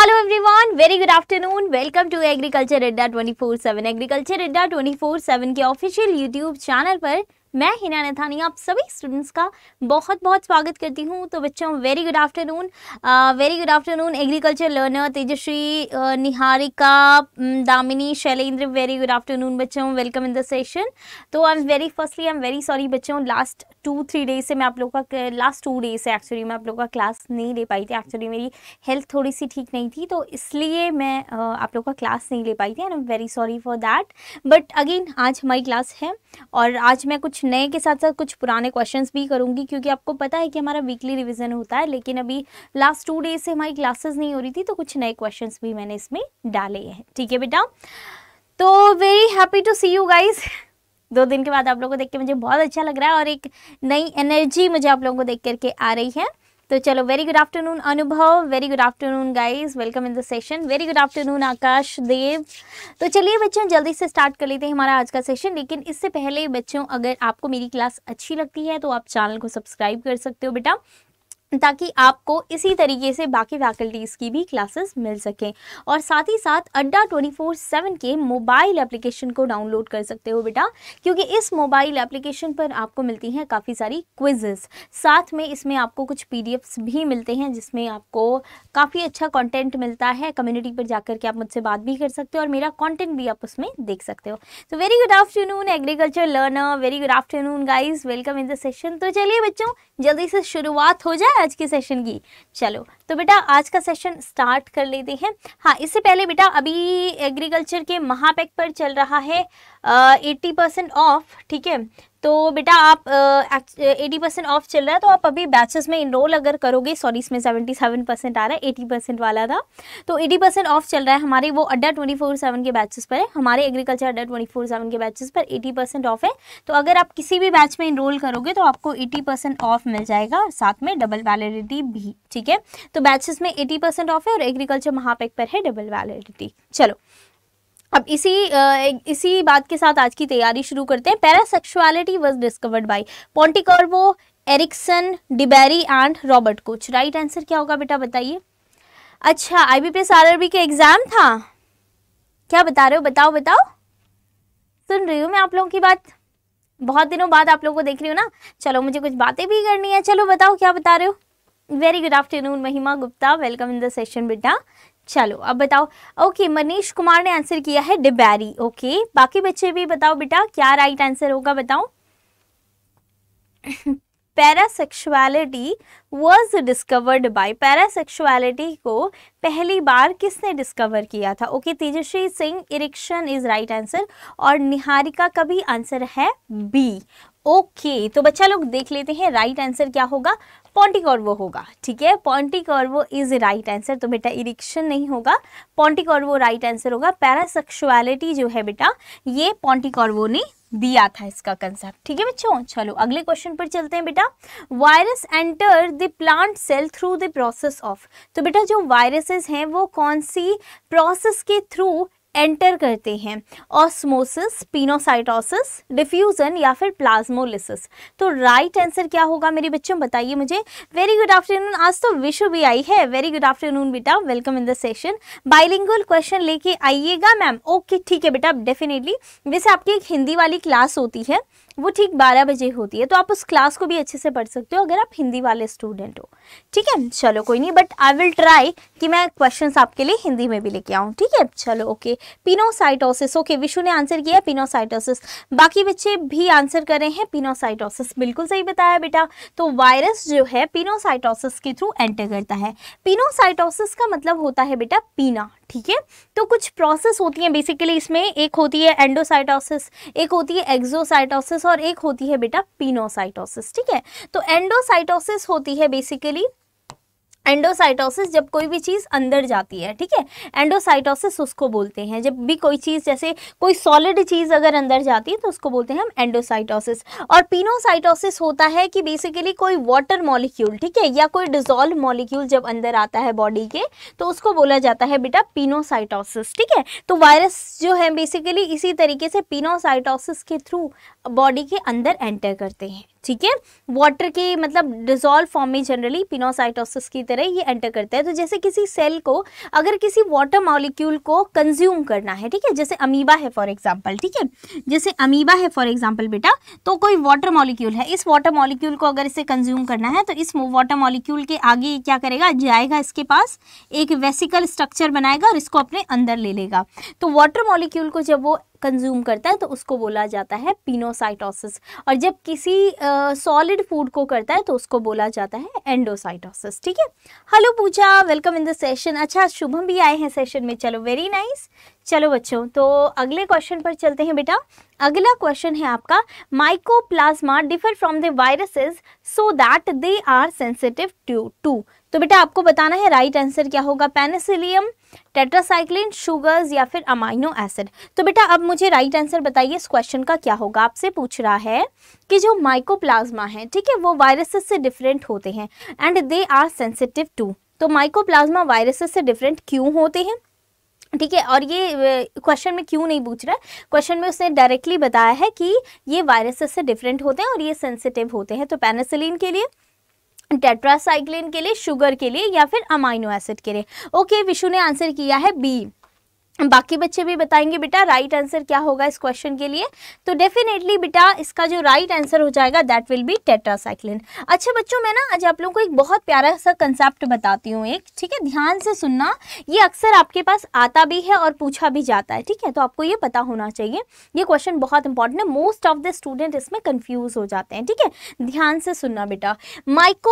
Hello everyone very good afternoon welcome to agriculture Adda 24/7 agriculture Adda 24/7 के official YouTube channel पर मैं हिना नथानी आप सभी स्टूडेंट्स का बहुत बहुत स्वागत करती हूँ तो बच्चों very good afternoon very good afternoon agriculture learner Tejaswi Niharika Damini Shailendra very good afternoon बच्चों वेलकम इन द सेशन तो I am very firstly I am very sorry बच्चों लास्ट टू थ्री डेज से मैं आप लोग का लास्ट टू डेज से एक्चुअली मैं आप लोगों का क्लास नहीं ले पाई थी एक्चुअली मेरी हेल्थ थोड़ी सी ठीक नहीं थी तो इसलिए मैं uh, आप लोग का क्लास नहीं ले पाई थी and I am very sorry for that but again आज हमारी क्लास है और आज मैं कुछ कुछ नए के साथ साथ कुछ पुराने क्वेश्चन भी करूँगी क्योंकि आपको पता है कि हमारा वीकली रिविज़न होता है लेकिन अभी लास्ट टू डेज से हमारी क्लासेस नहीं हो रही थी तो कुछ नए क्वेश्चन भी मैंने इसमें डाले हैं ठीक है बेटा तो very happy to see you guys दो दिन के बाद आप लोगों को देख के मुझे बहुत अच्छा लग रहा है और एक नई एनर्जी मुझे आप लोगों को देख करके आ रही है तो चलो very good afternoon Anubhav very good afternoon guys welcome in the session very good afternoon Akash Dev तो चलिए बच्चों जल्दी से स्टार्ट कर लेते हैं हमारा आज का सेशन लेकिन इससे पहले बच्चों अगर आपको मेरी क्लास अच्छी लगती है तो आप चैनल को सब्सक्राइब कर सकते हो बेटा ताकि आपको इसी तरीके से बाकी फैकल्टीज़ की भी क्लासेस मिल सकें और साथ ही साथ अड्डा 24/7 के मोबाइल एप्लीकेशन को डाउनलोड कर सकते हो बेटा क्योंकि इस मोबाइल एप्लीकेशन पर आपको मिलती हैं काफ़ी सारी क्विजेस साथ में इसमें आपको कुछ पीडीएफ्स भी मिलते हैं जिसमें आपको काफ़ी अच्छा कॉन्टेंट मिलता है कम्युनिटी पर जाकर के आप मुझसे बात भी कर सकते हो और मेरा कॉन्टेंट भी आप उसमें देख सकते हो तो very good afternoon agriculture learner very good afternoon guys welcome in the session तो चलिए बच्चों जल्दी से शुरुआत हो जाए आज के सेशन की चलो तो बेटा आज का सेशन स्टार्ट कर लेते हैं हाँ इससे पहले बेटा अभी एग्रीकल्चर के महापैक पर चल रहा है एट्टी परसेंट ऑफ ठीक है तो बेटा आप एटी परसेंट ऑफ चल रहा है तो आप अभी बैचेस में इनरोल अगर करोगे सॉरी इसमें सेवेंटी सेवन परसेंट आ रहा है एटी परसेंट वाला था तो एटी परसेंट ऑफ चल रहा है हमारे वो अड्डा ट्वेंटी फोर सेवन के बैचेस पर है हमारे agriculture Adda twenty four seven के बैचेस पर एटी परसेंट ऑफ है तो अगर आप किसी भी बैच में इनरोल करोगे तो आपको एटी परसेंट ऑफ मिल जाएगा और साथ में डबल वैलिडिटी भी ठीक है तो बैचेस में एटी परसेंट ऑफ है और एग्रीकल्चर महापैक पर है डबल वैलिडिटी चलो अब इसी इसी बात के साथ आज की तैयारी शुरू करते हैं parasexuality was discovered by Pontecorvo Eriksson de Bary and Robert Koch right answer क्या होगा बेटा बताइए अच्छा आईबीपीएस आरआरबी के एग्जाम था क्या बता रहे हो बताओ बताओ सुन रही हूँ मैं आप लोगों की बात बहुत दिनों बाद आप लोगों को देख रही हूँ ना चलो मुझे कुछ बातें भी करनी है चलो बताओ क्या बता रहे हो very good afternoon Mahima Gupta welcome in the session बेटा चलो अब बताओ ओके मनीष कुमार ने आंसर किया है डिबैरी ओके बाकी बच्चे भी बताओ बेटा क्या राइट आंसर होगा बताओ parasexuality was discovered by parasexuality को पहली बार किसने डिस्कवर किया था okay Tejaswi Singh Eriksson is right answer और निहारिका का भी आंसर है बी ओके okay, तो बच्चा लोग देख लेते हैं राइट आंसर क्या होगा पॉन्टिकॉर्व होगा ठीक है पॉन्टिकॉर्व इज राइट आंसर तो बेटा इरिक्शन नहीं होगा पॉन्टिकॉर्वो राइट आंसर होगा पैरासेक्सुअलिटी जो है बेटा ये पॉन्टिकॉर्वो ने दिया था इसका कंसेप्ट ठीक है बच्चों चलो अगले क्वेश्चन पर चलते हैं बेटा virus enter the plant cell through the process of तो बेटा जो वायरसेस हैं वो कौन सी प्रोसेस के थ्रू एंटर करते हैं ऑस्मोसिस पिनोसाइटोसिस डिफ्यूज़न या फिर प्लाज्मोलिसिस तो राइट आंसर क्या होगा मेरे बच्चों बताइए मुझे वेरी गुड आफ्टरनून आज तो विश्व भी आई है वेरी गुड आफ्टरनून बेटा welcome in the session bilingual question लेके आइएगा मैम ओके ठीक है बेटा डेफिनेटली वैसे आपकी एक हिंदी वाली क्लास होती है वो ठीक 12 बजे होती है तो आप उस क्लास को भी अच्छे से पढ़ सकते हो अगर आप हिंदी वाले स्टूडेंट हो ठीक है चलो कोई नहीं बट आई विल ट्राई कि मैं क्वेश्चंस आपके लिए हिंदी में भी लेके आऊँ ठीक है चलो ओके पिनोसाइटोसिस ओके विशु ने आंसर किया पिनोसाइटोसिस बाकी बच्चे भी आंसर कर रहे हैं पिनोसाइटोसिस बिल्कुल सही बताया बेटा तो वायरस जो है पिनोसाइटोसिस के थ्रू एंटर करता है पिनोसाइटोसिस का मतलब होता है बेटा पीना ठीक है तो कुछ प्रोसेस होती हैं बेसिकली इसमें एक होती है एंडोसाइटोसिस एक होती है एक्जोसाइटोसिस और एक होती है बेटा पिनोसाइटोसिस ठीक है तो एंडोसाइटोसिस होती है बेसिकली एंडोसाइटोसिस जब कोई भी चीज़ अंदर जाती है ठीक है एंडोसाइटोसिस उसको बोलते हैं जब भी कोई चीज़ जैसे कोई सॉलिड चीज़ अगर अंदर जाती है तो उसको बोलते हैं हम एंडोसाइटोसिस और पिनोसाइटोसिस होता है कि बेसिकली कोई वाटर मॉलिक्यूल ठीक है या कोई डिजोल्व मॉलिक्यूल जब अंदर आता है बॉडी के तो उसको बोला जाता है बेटा पिनोसाइटोसिस ठीक है तो वायरस जो है बेसिकली इसी तरीके से पिनोसाइटोसिस के थ्रू बॉडी के अंदर एंटर करते हैं ठीक है वाटर के मतलब डिजोल्व फॉर्म में जनरली पिनोसाइटोसिस की तरह ये एंटर करता है तो जैसे किसी सेल को अगर किसी वाटर मॉलिक्यूल को कंज्यूम करना है ठीक है जैसे अमीबा है फॉर एग्जाम्पल ठीक है जैसे अमीबा है फॉर एग्जाम्पल बेटा तो कोई वाटर मॉलिक्यूल है इस वाटर मॉलिक्यूल को अगर इसे कंज्यूम करना है तो इस वाटर मॉलिक्यूल के आगे क्या करेगा जाएगा इसके पास एक वेसिकल स्ट्रक्चर बनाएगा और इसको अपने अंदर ले लेगा तो वाटर मॉलिक्यूल को जब वो कंज्यूम करता है तो उसको बोला जाता है पिनोसाइटोसिस और जब किसी सॉलिड फूड को करता है तो उसको बोला जाता है एंडोसाइटोसिस ठीक है hello Pooja welcome in the session अच्छा शुभम भी आए हैं सेशन में चलो वेरी नाइस चलो बच्चों तो अगले क्वेश्चन पर चलते हैं बेटा अगला क्वेश्चन है आपका mycoplasma differ from the viruses so that they are sensitive to to तो बेटा आपको बताना है राइट आंसर क्या होगा पेनिसिलियम टेट्रासाइक्लिन शुगर्स या फिर अमाइनो एसिड तो बेटा अब मुझे राइट आंसर बताइए इस क्वेश्चन का क्या होगा आपसे पूछ रहा है कि जो माइकोप्लाज्मा है ठीक है वो वायरसेस से डिफरेंट होते हैं and they are sensitive to तो माइकोप्लाज्मा वायरसेस से डिफरेंट क्यों होते हैं ठीक है और ये क्वेश्चन में क्यों नहीं पूछ रहा है क्वेश्चन में उसने डायरेक्टली बताया है कि ये वायरसेस से डिफरेंट होते हैं और ये सेंसिटिव होते हैं तो पेनिसिलिन के लिए टेट्रासाइक्लिन के लिए शुगर के लिए या फिर अमाइनो एसिड के लिए ओके विशु ने आंसर किया है बी बाकी बच्चे भी बताएंगे बेटा राइट आंसर क्या होगा इस क्वेश्चन के लिए तो डेफिनेटली बेटा इसका जो राइट आंसर हो जाएगा दैट विल बी टेट्रासाइक्लिन अच्छा बच्चों मैं ना आज आप लोगों को एक बहुत प्यारा सा कंसेप्ट बताती हूँ एक ठीक है ध्यान से सुनना ये अक्सर आपके पास आता भी है और पूछा भी जाता है ठीक है तो आपको ये पता होना चाहिए ये क्वेश्चन बहुत इंपॉर्टेंट है मोस्ट ऑफ द स्टूडेंट इसमें कन्फ्यूज हो जाते हैं ठीक है ध्यान से सुनना बेटा माइको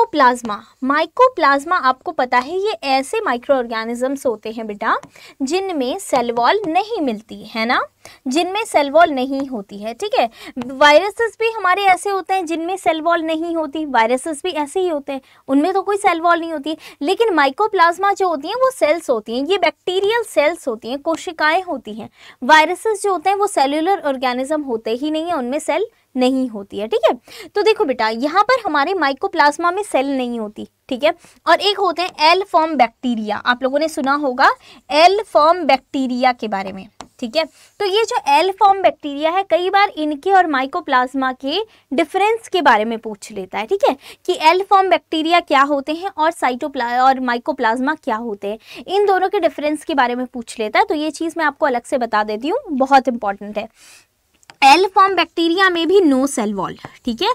माइकोप्लाज्मा आपको पता है ये ऐसे माइक्रो ऑर्गेनिजम्स होते हैं बेटा जिनमें सेल वॉल नहीं मिलती है ना जिनमें सेल वॉल नहीं होती है ठीक है वायरसेस भी हमारे ऐसे होते हैं जिनमें सेल वॉल नहीं होती वायरसेस भी ऐसे ही होते हैं उनमें तो कोई सेल वॉल नहीं होती लेकिन माइकोप्लाज्मा जो होती हैं वो सेल्स होती हैं ये बैक्टीरियल सेल्स होती हैं कोशिकाएं होती हैं वायरसेस जो होते हैं वो सेलुलर ऑर्गेनिज्म होते ही नहीं हैं उनमें सेल नहीं होती है ठीक है तो देखो बेटा यहाँ पर हमारे माइकोप्लाज्मा में सेल नहीं होती ठीक है और एक होते हैं एल फॉर्म बैक्टीरिया आप लोगों ने सुना होगा एल फॉर्म बैक्टीरिया के बारे में ठीक है तो ये जो एल फॉर्म बैक्टीरिया है कई बार इनके और माइकोप्लाज्मा के डिफरेंस के बारे में पूछ लेता है ठीक है कि एल फॉर्म बैक्टीरिया क्या होते हैं और साइटोप्ला और माइकोप्लाज्मा क्या होते हैं इन दोनों के डिफरेंस के बारे में पूछ लेता है तो ये चीज़ मैं आपको अलग से बता देती हूँ बहुत इंपॉर्टेंट है एल फॉर्म बैक्टीरिया में भी नो सेल वॉल ठीक है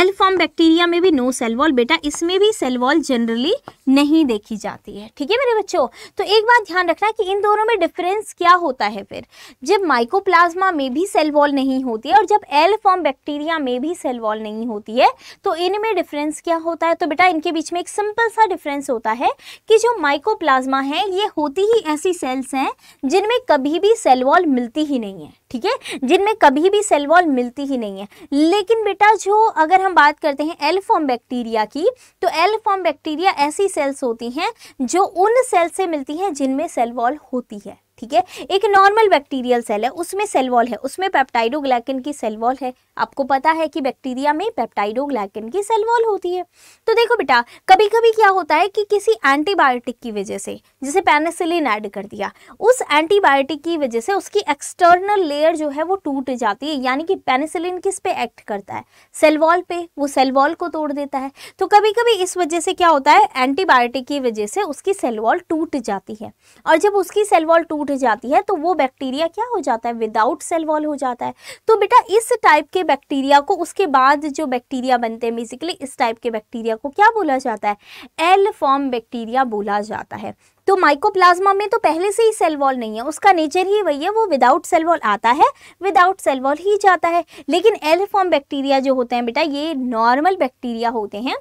एल फॉर्म बैक्टीरिया में भी नो सेल वॉल बेटा इसमें भी सेल वॉल जनरली नहीं देखी जाती है ठीक है मेरे बच्चों तो एक बात ध्यान रखना कि इन दोनों में डिफरेंस क्या होता है फिर जब माइकोप्लाज्मा में भी सेल वॉल नहीं होती है और जब एल फॉर्म बैक्टीरिया में भी सेल वॉल नहीं होती है तो इनमें डिफरेंस क्या होता है तो बेटा इनके बीच में एक सिंपल सा डिफरेंस होता है कि जो माइकोप्लाज्मा है ये होती ही ऐसी सेल्स हैं जिनमें कभी भी सेल वॉल मिलती ही नहीं है ठीक है जिनमें कभी भी सेल वॉल मिलती ही नहीं है लेकिन बेटा जो अगर हम बात करते हैं एल फॉर्म बैक्टीरिया की तो एल फॉर्म बैक्टीरिया ऐसी सेल्स होती हैं जो उन सेल से मिलती हैं जिनमें सेल वॉल होती है ठीक है एक नॉर्मल बैक्टीरियल सेल है उसमें सेल वॉल है उसमें पेप्टाइडोग्लाइकन की सेल वॉल है आपको पता है कि बैक्टीरिया में पेप्टाइडोग्लाइकन की सेल वॉल होती है तो देखो बेटा कभी कभी क्या होता है कि किसी एंटीबायोटिक की वजह से जिसे पेनिसिलिन ऐड कर दिया उस एंटीबायोटिक की वजह से उसकी एक्सटर्नल लेयर जो है वो टूट जाती है यानी कि पेनिसिलिन किस पे एक्ट करता है सेल वॉल पे वो सेल वॉल को तोड़ देता है तो कभी कभी इस वजह से क्या होता है एंटीबायोटिक की वजह से उसकी सेल वॉल टूट जाती है और जब उसकी सेल वॉल टूट उठ जाती है तो वो बैक्टीरिया क्या हो जाता है विदाउट सेल वॉल हो जाता है तो बेटा इस टाइप के बैक्टीरिया को उसके बाद जो बैक्टीरिया बनते हैं बेसिकली इस टाइप के बैक्टीरिया को क्या बोला जाता है एल फॉर्म बैक्टीरिया बोला जाता है तो माइकोप्लाज्मा में तो पहले से ही सेल वॉल नहीं है उसका नेचर ही वही है वो विदाउट सेल वॉल आता है विदाउट सेल वॉल ही जाता है लेकिन एल फॉर्म बैक्टीरिया जो होते हैं बेटा ये नॉर्मल बैक्टीरिया होते हैं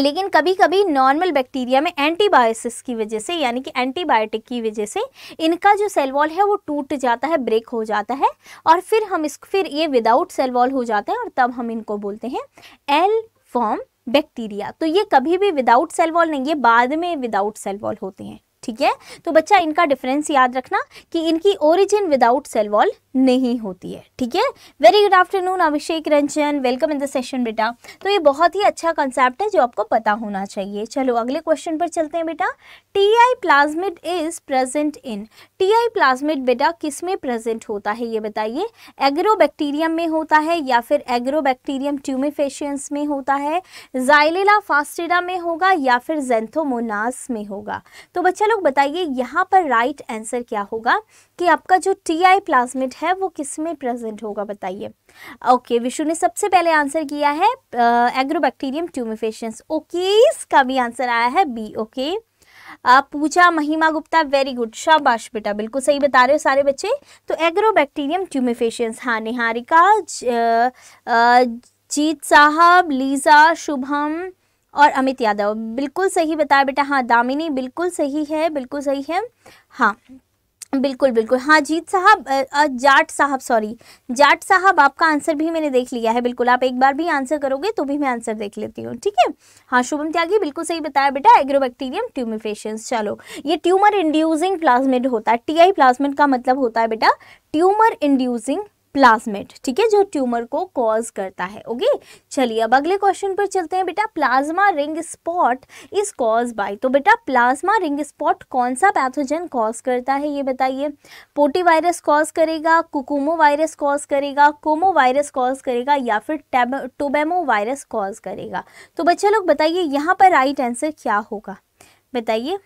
लेकिन कभी कभी नॉर्मल बैक्टीरिया में एंटीबायोसिस की वजह से यानी कि एंटीबायोटिक की वजह से इनका जो सेल वॉल है वो टूट जाता है ब्रेक हो जाता है और फिर हम इस फिर ये विदाउट सेल वॉल हो जाता है और तब हम इनको बोलते हैं एल फॉर्म बैक्टीरिया तो ये कभी भी विदाउट सेल वॉल नहीं ये बाद में विदाउट सेल वॉल होते हैं ठीक है तो बच्चा इनका डिफरेंस याद रखना कि इनकी ओरिजिन विदाउट सेल वॉल नहीं होती है ठीक है very good afternoon Abhishek Ranjan welcome in the session बेटा तो ये बहुत ही अच्छा कंसेप्ट है जो आपको पता होना चाहिए चलो अगले क्वेश्चन पर चलते हैं बेटा T I plasmid is present in T I plasmid बेटा किस में प्रेजेंट होता है ये बताइए एग्रो बैक्टीरियम में होता है या फिर एग्रो बैक्टीरियम ट्यूमिफेशियंस में होता है जाइलेला फास्टिडा में होगा या फिर जेंथोमोनास में होगा तो बच्चा लोग बताइए यहाँ पर राइट आंसर क्या होगा कि आपका जो टी आई प्लाज्मिड है है वो किस में प्रेजेंट होगा बताइए ओके विशु ने सबसे पहले आंसर किया है एग्रोबैक्टीरियम ट्यूमिफेशंस ओके इसका भी आंसर आया है बी ओके पूजा महिमा गुप्ता वेरी गुड शाबाश बेटा बिल्कुल सही बता रहे हो सारे बच्चे तो एग्रोबैक्टीरियम ट्यूमिफेशंस हाँ निहारिका जीत साहब लीजा शुभम और अमित यादव बिल्कुल सही बताया बेटा हाँ दामिनी बिल्कुल सही है बिल्कुल सही है हाँ बिल्कुल बिल्कुल हाँ जीत साहब जाट साहब सॉरी जाट साहब आपका आंसर भी मैंने देख लिया है बिल्कुल आप एक बार भी आंसर करोगे तो भी मैं आंसर देख लेती हूँ ठीक है हाँ शुभम त्यागी बिल्कुल सही बताया बेटा एग्रोबैक्टीरियम ट्यूमिफेशन चलो ये ट्यूमर इंड्यूसिंग प्लाज्मिड होता है टी प्लाज्मिड का मतलब होता है बेटा ट्यूमर इंड्यूसिंग प्लाज्मेट ठीक है जो ट्यूमर को कॉज करता है ओके चलिए अब अगले क्वेश्चन पर चलते हैं बेटा plasma ring spot is cause by तो बेटा प्लाज्मा रिंग स्पॉट कौन सा पैथोजन कॉज करता है ये बताइए पोटी वायरस कॉज करेगा कुकुमो वायरस कॉज करेगा कोमो वायरस कॉज करेगा या फिर टोबेमो वायरस कॉज करेगा तो बच्चे लोग बताइए यहाँ पर राइट आंसर क्या होगा बताइए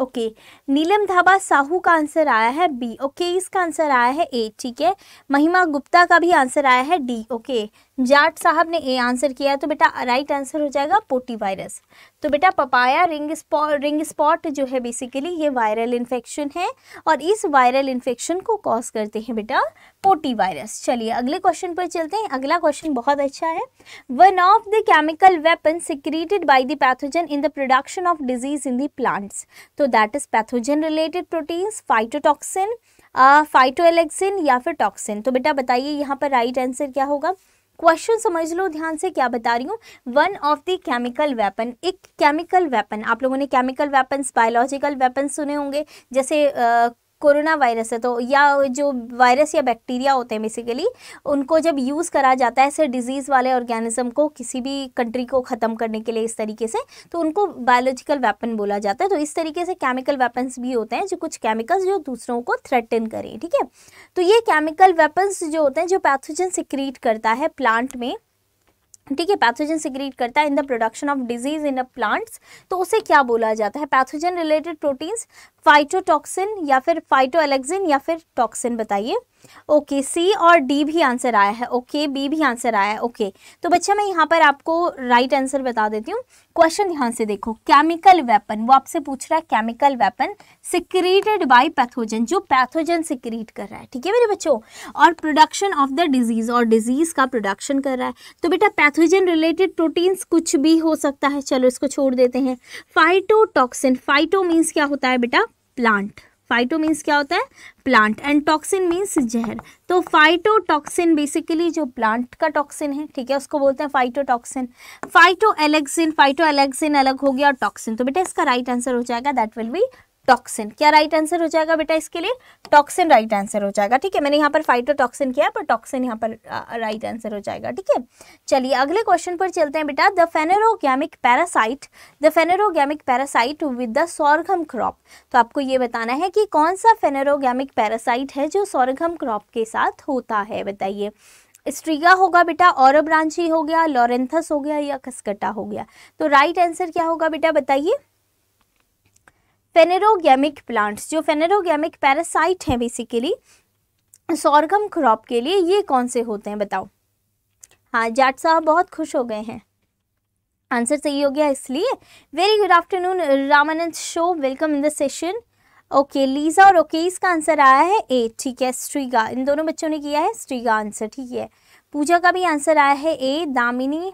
ओके नीलम धाबा साहू का आंसर आया है बी ओके इसका आंसर आया है ए ठीक है महिमा गुप्ता का भी आंसर आया है डी ओके जाट साहब ने ए आंसर किया तो बेटा राइट आंसर हो जाएगा पोटी वायरस तो बेटा papaya ring spot ring spot जो है बेसिकली ये वायरल इन्फेक्शन है और इस वायरल इन्फेक्शन को कॉज करते हैं बेटा पोटी वायरस चलिए अगले क्वेश्चन पर चलते हैं अगला क्वेश्चन बहुत अच्छा है one of the chemical weapon secreted by the pathogen in the production of disease in the plants तो that is pathogen related proteins phytotoxin phytoalexin या फिर टॉक्सिन तो बेटा बताइए यहाँ पर राइट आंसर क्या होगा क्वेश्चन समझ लो ध्यान से क्या बता रही हूँ one of the chemical weapon एक केमिकल वेपन आप लोगों ने केमिकल वेपन्स बायोलॉजिकल वेपन्स सुने होंगे जैसे कोरोना वायरस है तो या जो वायरस या बैक्टीरिया होते हैं बेसिकली उनको जब यूज़ करा जाता है ऐसे डिजीज़ वाले ऑर्गेनिज्म को किसी भी कंट्री को ख़त्म करने के लिए इस तरीके से तो उनको बायोलॉजिकल वेपन बोला जाता है तो इस तरीके से केमिकल वेपन्स भी होते हैं जो कुछ केमिकल्स जो दूसरों को थ्रेटन करें ठीक है तो ये केमिकल वेपन्स जो होते हैं जो पैथोजन सिक्रीट करता है प्लांट में ठीक है पैथोजन सिक्रीट करता है in the production of disease in a plants तो उसे क्या बोला जाता है पैथोजन रिलेटेड प्रोटीन्स फाइटोटॉक्सिन या फिर फाइटोएलेक्सिन या फिर टॉक्सिन बताइए ओके सी और डी भी आंसर आया है ओके बी भी आंसर आया है ओके तो बच्चा मैं यहाँ पर आपको राइट आंसर बता देती हूँ क्वेश्चन ध्यान से देखो केमिकल वेपन वो आपसे पूछ रहा है chemical weapon secreted by pathogen जो पैथोजन सिक्रीट कर रहा है ठीक है मेरे बच्चों और प्रोडक्शन ऑफ द डिजीज और डिजीज का प्रोडक्शन कर रहा है तो बेटा पैथोजन रिलेटेड प्रोटीन्स कुछ भी हो सकता है चलो इसको छोड़ देते हैं फाइटोटॉक्सिन फाइटो मीन्स क्या होता है बेटा प्लांट फाइटो मीन्स क्या होता है प्लांट एंड टॉक्सिन मीन्स जहर तो फाइटोटॉक्सिन बेसिकली जो प्लांट का टॉक्सिन है ठीक है उसको बोलते हैं phytotoxin phytoalexin phytoalexin अलग हो गया और टॉक्सिन तो बेटा इसका राइट आंसर हो जाएगा दैट विल बी टॉक्सिन क्या राइट आंसर हो जाएगा बेटा इसके लिए टॉक्सिन राइट आंसर हो जाएगा ठीक है मैंने यहाँ पर फाइटोटॉक्सिन किया पर टॉक्सिन यहाँ पर राइट आंसर हो जाएगा ठीक है चलिए अगले क्वेश्चन पर चलते हैं बेटा the phanerogamic parasite the phanerogamic parasite with the sorghum crop तो आपको ये बताना है कि कौन सा फेनेरोगैमिक पैरासाइट है जो सौरघम क्रॉप के साथ होता है बताइए स्ट्रीगा होगा बेटा और ब्रांची हो गया लॉरेंथस हो गया या खसकटा हो गया तो राइट आंसर क्या होगा बेटा बताइए फेनेरोगेमिक प्लांट्स जो फेनेरोगेमिक पैरासाइट हैं बेसिकली सॉर्गम क्रॉप के लिए ये कौन से होते हैं बताओ हाँ जाट साहब बहुत खुश हो गए हैं आंसर सही हो गया इसलिए very good afternoon Ramanand Shaw welcome in the session okay Lisa और ओकेस का आंसर आया है ए ठीक है स्ट्रीगा इन दोनों बच्चों ने किया है स्ट्रीगा आंसर ठीक है पूजा का भी आंसर आया है ए दामिनी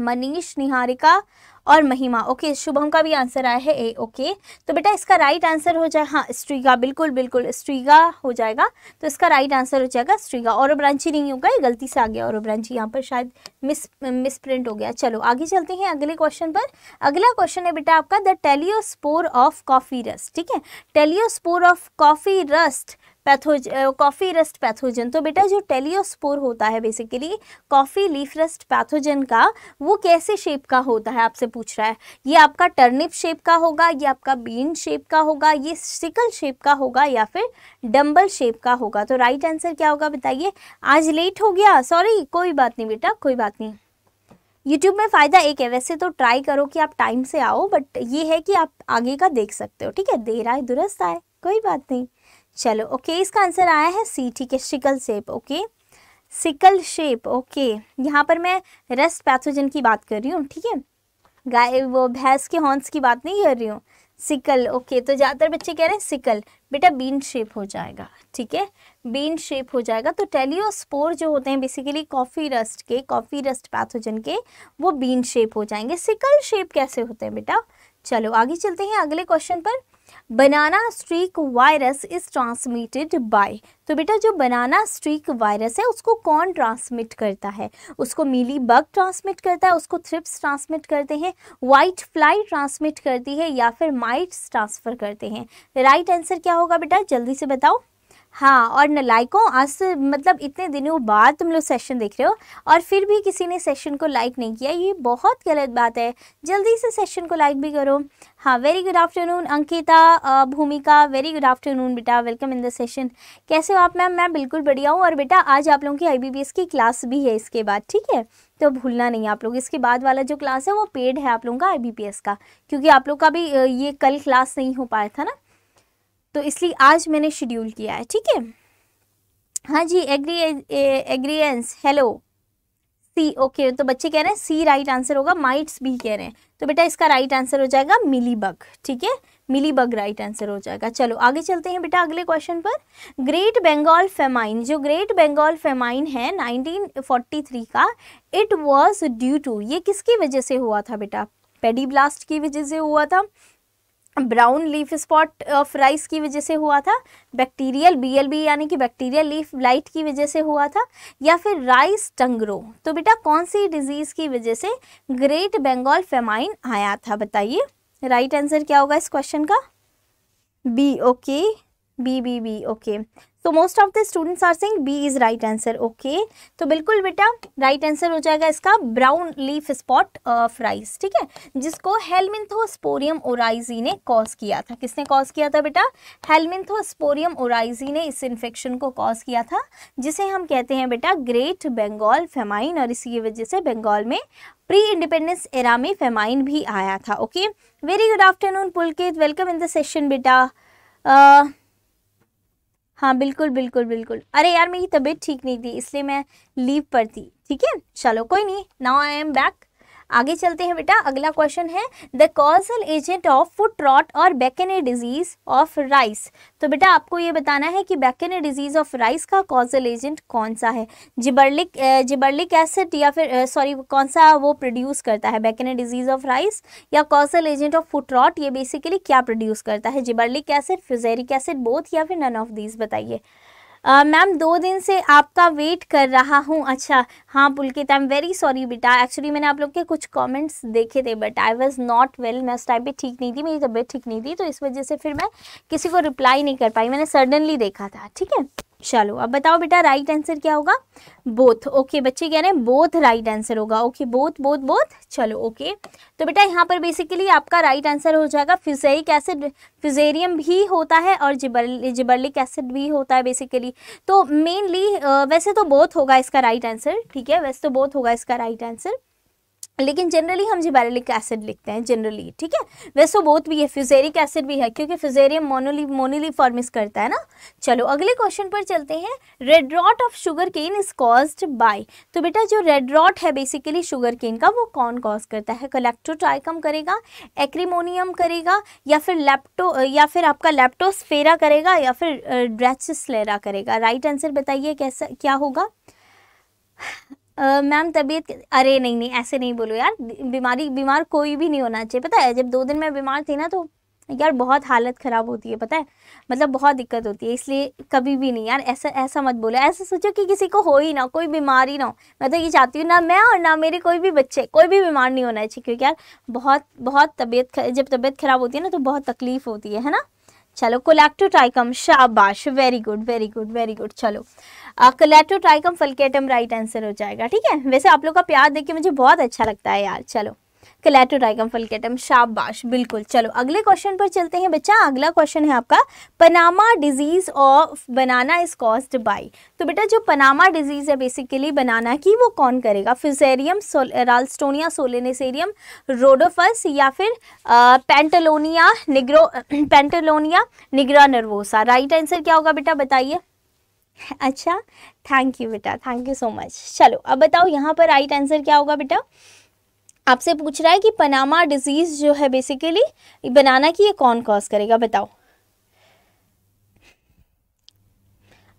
मनीष निहारिका और महिमा ओके शुभम का भी आंसर आया है ए ओके तो बेटा इसका राइट आंसर हो जाए हाँ स्ट्रीगा बिल्कुल बिल्कुल स्ट्रीगा हो जाएगा तो इसका राइट आंसर हो जाएगा स्ट्रीगा और ब्रांची नहीं होगा ये गलती से आ गया और ब्रांची यहाँ पर शायद मिस मिस प्रिंट हो गया चलो आगे चलते हैं अगले क्वेश्चन पर अगला क्वेश्चन है बेटा आपका the teliospore of coffee rust ठीक है teliospore of coffee rust pathogen coffee rust pathogen तो बेटा जो टेलियोस्पोर होता है basically coffee leaf rust pathogen का वो कैसे शेप का होता है आपसे पूछ रहा है ये आपका टर्निप शेप का होगा ये आपका बीन शेप का होगा ये सिकल शेप का होगा या फिर डम्बल शेप का होगा तो राइट आंसर क्या होगा बताइए आज लेट हो गया सॉरी कोई बात नहीं बेटा कोई बात नहीं यूट्यूब में फ़ायदा एक है वैसे तो ट्राई करो कि आप टाइम से आओ बट ये है कि आप आगे का देख सकते हो ठीक है देर आए दुरुस्त आए कोई बात नहीं चलो ओके इसका आंसर आया है सी ठीक है sickle shape okay sickle shape okay यहाँ पर मैं रेस्ट पैथोजन की बात कर रही हूँ ठीक है गाय वो भैंस के हॉर्न्स की बात नहीं कर रही हूँ सिकल ओके तो ज़्यादातर बच्चे कह रहे हैं सिकल बेटा बीन शेप हो जाएगा ठीक है बीन शेप हो जाएगा तो टेलियोस्पोर जो होते हैं बेसिकली कॉफ़ी रस्ट के कॉफ़ी रस्ट पैथोजन के वो बीन शेप हो जाएंगे सिकल शेप कैसे होते हैं बेटा चलो आगे चलते हैं अगले क्वेश्चन पर banana streak virus is transmitted by तो बेटा जो बनाना स्ट्रीक वायरस है उसको कौन ट्रांसमिट करता है उसको मिली बग ट्रांसमिट करता है उसको थ्रिप्स ट्रांसमिट करते हैं वाइट फ्लाई ट्रांसमिट करती है या फिर माइट्स ट्रांसफ़र करते हैं राइट right आंसर क्या होगा बेटा जल्दी से बताओ हाँ और नलाइकों आज मतलब इतने दिनों बाद तुम लोग सेशन देख रहे हो और फिर भी किसी ने सेशन को लाइक नहीं किया ये बहुत गलत बात है जल्दी से सेशन को लाइक भी करो हाँ very good afternoon Ankita Bhumika very good afternoon बेटा वेलकम इन द सेशन कैसे हो आप मैम मैं बिल्कुल बढ़िया हूँ और बेटा आज आप लोगों की आई की क्लास भी है इसके बाद ठीक है तो भूलना नहीं आप लोग इसके बाद वाला जो क्लास है वो पेड है आप लोगों का आई का क्योंकि आप लोग का भी ये कल क्लास नहीं हो पाया था ना तो इसलिए आज मैंने शेड्यूल किया है ठीक है हाँ जी एग्री एग्रीएंस हेलो सी ओके तो बच्चे कह रहे हैं सी राइट आंसर होगा माइट्स भी कह रहे हैं तो बेटा इसका राइट आंसर हो जाएगा मिली बग ठीक है मिली बग राइट आंसर हो जाएगा चलो आगे चलते हैं बेटा अगले क्वेश्चन पर ग्रेट बंगाल फेमाइन जो ग्रेट बंगाल फेमाइन है 1943 का इट वाज ड्यू टू ये किसकी वजह से हुआ था बेटा पेडी ब्लास्ट की वजह से हुआ था brown leaf spot of rice की वजह से हुआ था बैक्टीरियल बीएलबी यानी कि बैक्टीरियल लीफ लाइट की वजह से हुआ था या फिर राइस टंगरो तो बेटा कौन सी डिजीज़ की वजह से ग्रेट बंगाल फेमाइन आया था बताइए राइट आंसर क्या होगा इस क्वेश्चन का B okay B B B okay तो most of the students are saying B is right answer okay तो बिल्कुल बेटा राइट आंसर हो जाएगा इसका ब्राउन लीफ स्पॉट फ्राइज ठीक है जिसको हेलमिंथोस्पोरियम ओराइजी ने कॉज किया था किसने कॉज किया था बेटा हेलमिंथोस्पोरियम ओराइजी ने इस इन्फेक्शन को कॉज किया था जिसे हम कहते हैं बेटा ग्रेट बंगाल फेमाइन और इसी वजह से बंगाल में प्री इंडिपेंडेंस एरा में फेमाइन भी आया था okay very good afternoon Pulkit welcome in the session बेटा uh, हाँ बिल्कुल बिल्कुल बिल्कुल अरे यार मेरी तबीयत ठीक नहीं थी इसलिए मैं लीव पर थी ठीक है चलो कोई नहीं नाउ आई एम बैक आगे चलते हैं बेटा अगला क्वेश्चन है the causal agent of foot rot और बैकेने डिजीज ऑफ राइस तो बेटा आपको ये बताना है कि बैकेने डिजीज ऑफ राइस का कॉजल एजेंट कौन सा है जिबर्लिक जिबर्लिक एसिड या फिर सॉरी कौन सा वो प्रोड्यूस करता है बैकेने डिजीज ऑफ राइस या causal agent of foot rot ये बेसिकली क्या प्रोड्यूस करता है gibberellic acid fusaric acid both या फिर नन ऑफ दीज बताइए मैम दो दिन से आपका वेट कर रहा हूँ अच्छा हाँ Pulkit I am very sorry बेटा एक्चुअली मैंने आप लोग के कुछ कमेंट्स देखे थे but I was not well मैं उस टाइम पे ठीक नहीं थी मेरी तबीयत ठीक नहीं थी तो इस वजह से फिर मैं किसी को रिप्लाई नहीं कर पाई मैंने सडनली देखा था ठीक है चलो अब बताओ बेटा राइट आंसर क्या होगा बोथ ओके बच्चे कह रहे हैं बोथ राइट आंसर होगा ओके बोथ बोथ बोथ चलो ओके तो बेटा यहाँ पर बेसिकली आपका राइट आंसर हो जाएगा फ्यूजेरिक एसिड फ्यूजेरियम भी होता है और जिबर जिबरलिक एसिड भी होता है बेसिकली तो मेनली वैसे तो बोथ होगा इसका राइट आंसर ठीक है वैसे तो बोथ होगा इसका राइट आंसर लेकिन जनरली हम जिबारेलिक एसिड लिखते हैं जनरली ठीक है वैसे बहुत भी है फ्यूजेरिक एसिड भी है क्योंकि फ्यूजेरियम मोनोली मोनोली फॉर्मिस करता है ना चलो अगले क्वेश्चन पर चलते हैं red rot of sugar cane is caused by तो बेटा जो रेड रॉट है बेसिकली शुगर केन का वो कौन कॉज करता है कलेक्ट्रोट्राइकम करेगा एक्रीमोनियम करेगा या फिर लेप्टो या फिर आपका लेप्टोस्फेरा करेगा या फिर ड्रेचस्लेरा uh, करेगा राइट आंसर बताइए कैसा क्या होगा मैम तबीयत अरे नहीं नहीं ऐसे नहीं बोलो यार बीमारी बीमार कोई भी नहीं होना चाहिए पता है जब दो दिन मैं बीमार थी ना तो यार बहुत हालत ख़राब होती है पता है मतलब बहुत दिक्कत होती है इसलिए कभी भी नहीं यार ऐसा ऐसा मत बोलो ऐसा सोचो कि किसी को हो ही ना कोई बीमारी ना हो मैं तो ये चाहती हूँ ना मैं और ना मेरे कोई भी बच्चे कोई भी बीमार नहीं होना चाहिए क्योंकि यार बहुत बहुत तबीयत जब तबीयत ख़राब होती है ना तो बहुत तकलीफ़ होती है है ना चलो ट्राइकम शाबाश very good very good very good चलो ट्राइकम फलकेटम राइट आंसर हो जाएगा ठीक है वैसे आप लोग का प्यार देख के मुझे बहुत अच्छा लगता है यार चलो कलेटोराइगम फलकेटम शाबाश बिल्कुल चलो अगले क्वेश्चन पर चलते हैं बच्चा अगला क्वेश्चन है आपका Panama disease of banana is caused by तो बेटा जो पनामा डिजीज़ है बेसिकली बनाना की वो कौन करेगा फ्यूसेरियम सोल, राल्स्टोनिया सोलेनेसेरियम रोडोफस या फिर pentalonia nigro pentalonia nigra nervosa right answer क्या होगा बेटा बताइए अच्छा थैंक यू बेटा थैंक यू सो मच चलो अब बताओ यहाँ पर राइट आंसर क्या होगा बेटा आपसे पूछ रहा है कि पनामा डिजीज़ जो है बेसिकली बनाना की ये कौन कॉज करेगा बताओ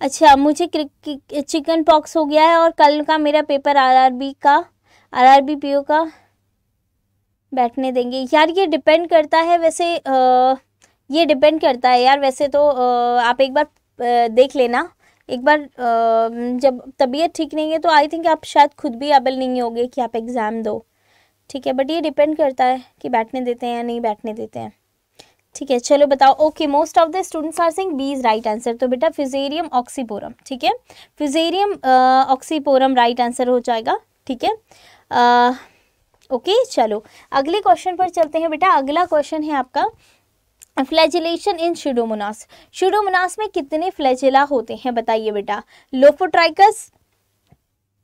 अच्छा मुझे चिकन पॉक्स हो गया है और कल का मेरा पेपर आरआरबी का आरआरबी पीओ का बैठने देंगे यार ये डिपेंड करता है वैसे आ, ये डिपेंड करता है यार वैसे तो आ, आप एक बार आ, देख लेना एक बार जब तबीयत ठीक नहीं है तो आई थिंक आप शायद खुद भी अबल नहीं होगे कि आप एग्ज़ाम दो ठीक है बट ये डिपेंड करता है कि बैठने देते हैं या नहीं बैठने देते हैं ठीक है चलो बताओ okay most of the students are saying B is right answer तो बेटा फिजेरियम ऑक्सीपोरम ठीक है फिजेरियम ऑक्सीपोरम राइट आंसर हो जाएगा ठीक है ओके uh, चलो अगले क्वेश्चन पर चलते हैं बेटा अगला क्वेश्चन है आपका फ्लैजिलेशन इन शिडोमोनास शिडोमोनास में कितने फ्लैजिला होते हैं बताइए बेटा लोफोट्राइकस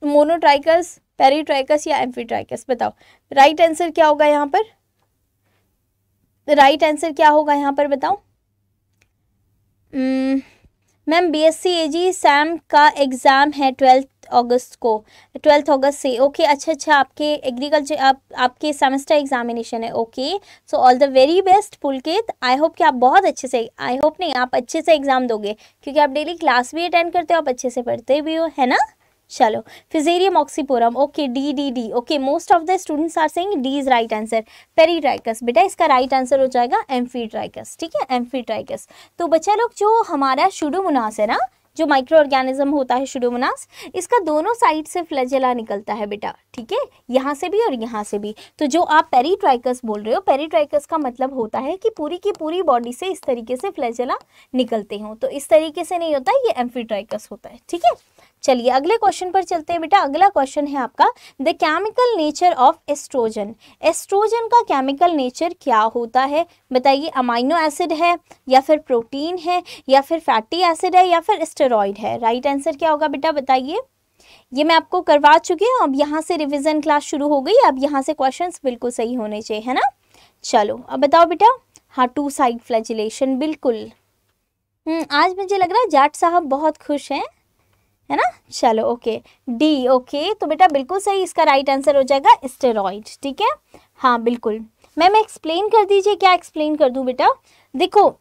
मोनोट्राइकस पेरीट्राइकस या एम्फीट्राइकस बताओ राइट right आंसर क्या होगा यहाँ पर राइट right आंसर क्या होगा यहाँ पर बताओ ma'am B S C A G sem का एग्ज़ाम है ट्वेल्थ अगस्त को ट्वेल्थ अगस्त से ओके okay, अच्छा अच्छा आपके एग्रीकल्चर आप आपके सेमेस्टर एग्जामिनेशन है okay so all the very best Pulkit I hope कि आप बहुत अच्छे से आई होप नहीं आप अच्छे से एग्ज़ाम दोगे क्योंकि आप डेली क्लास भी अटेंड करते हो आप अच्छे से पढ़ते भी हो है ना चलो fusarium oxysporum okay D D D okay most of the students are saying D is right answer पेरीड्राइकस बेटा इसका राइट आंसर हो जाएगा एम्फीड्राइकस ठीक है ट्राइकस तो बच्चा लोग जो हमारा शुडोमोनास है ना जो माइक्रो ऑर्गेनिज्म होता है शुडोमोनास इसका दोनों साइड से फ्लैजेला निकलता है बेटा ठीक है यहाँ से भी और यहाँ से भी तो जो आप पेरीट्राइकस बोल रहे हो पेरीट्राइकस का मतलब होता है कि पूरी की पूरी बॉडी से इस तरीके से फ्लैजेला निकलते हों तो इस तरीके से नहीं होता ये एम्फीट्राइकस होता है ठीक है चलिए अगले क्वेश्चन पर चलते हैं बेटा अगला क्वेश्चन है आपका the chemical nature of estrogen estrogen का केमिकल नेचर क्या होता है बताइए अमाइनो एसिड है या फिर प्रोटीन है या फिर फैटी एसिड है या फिर स्टेरॉइड है राइट right आंसर क्या होगा बेटा बताइए ये मैं आपको करवा चुकी हूँ अब यहाँ से रिविज़न क्लास शुरू हो गई अब यहाँ से क्वेश्चन बिल्कुल सही होने चाहिए है ना चलो अब बताओ बेटा हाँ टू साइड फ्लैजिलेशन बिल्कुल हम्म, आज मुझे लग रहा है जाट साहब बहुत खुश हैं है ना चलो ओके डी ओके तो बेटा बिल्कुल सही इसका राइट आंसर हो जाएगा स्टेरॉइड ठीक है हाँ बिल्कुल मैम एक्सप्लेन कर दीजिए क्या एक्सप्लेन कर दूँ बेटा देखो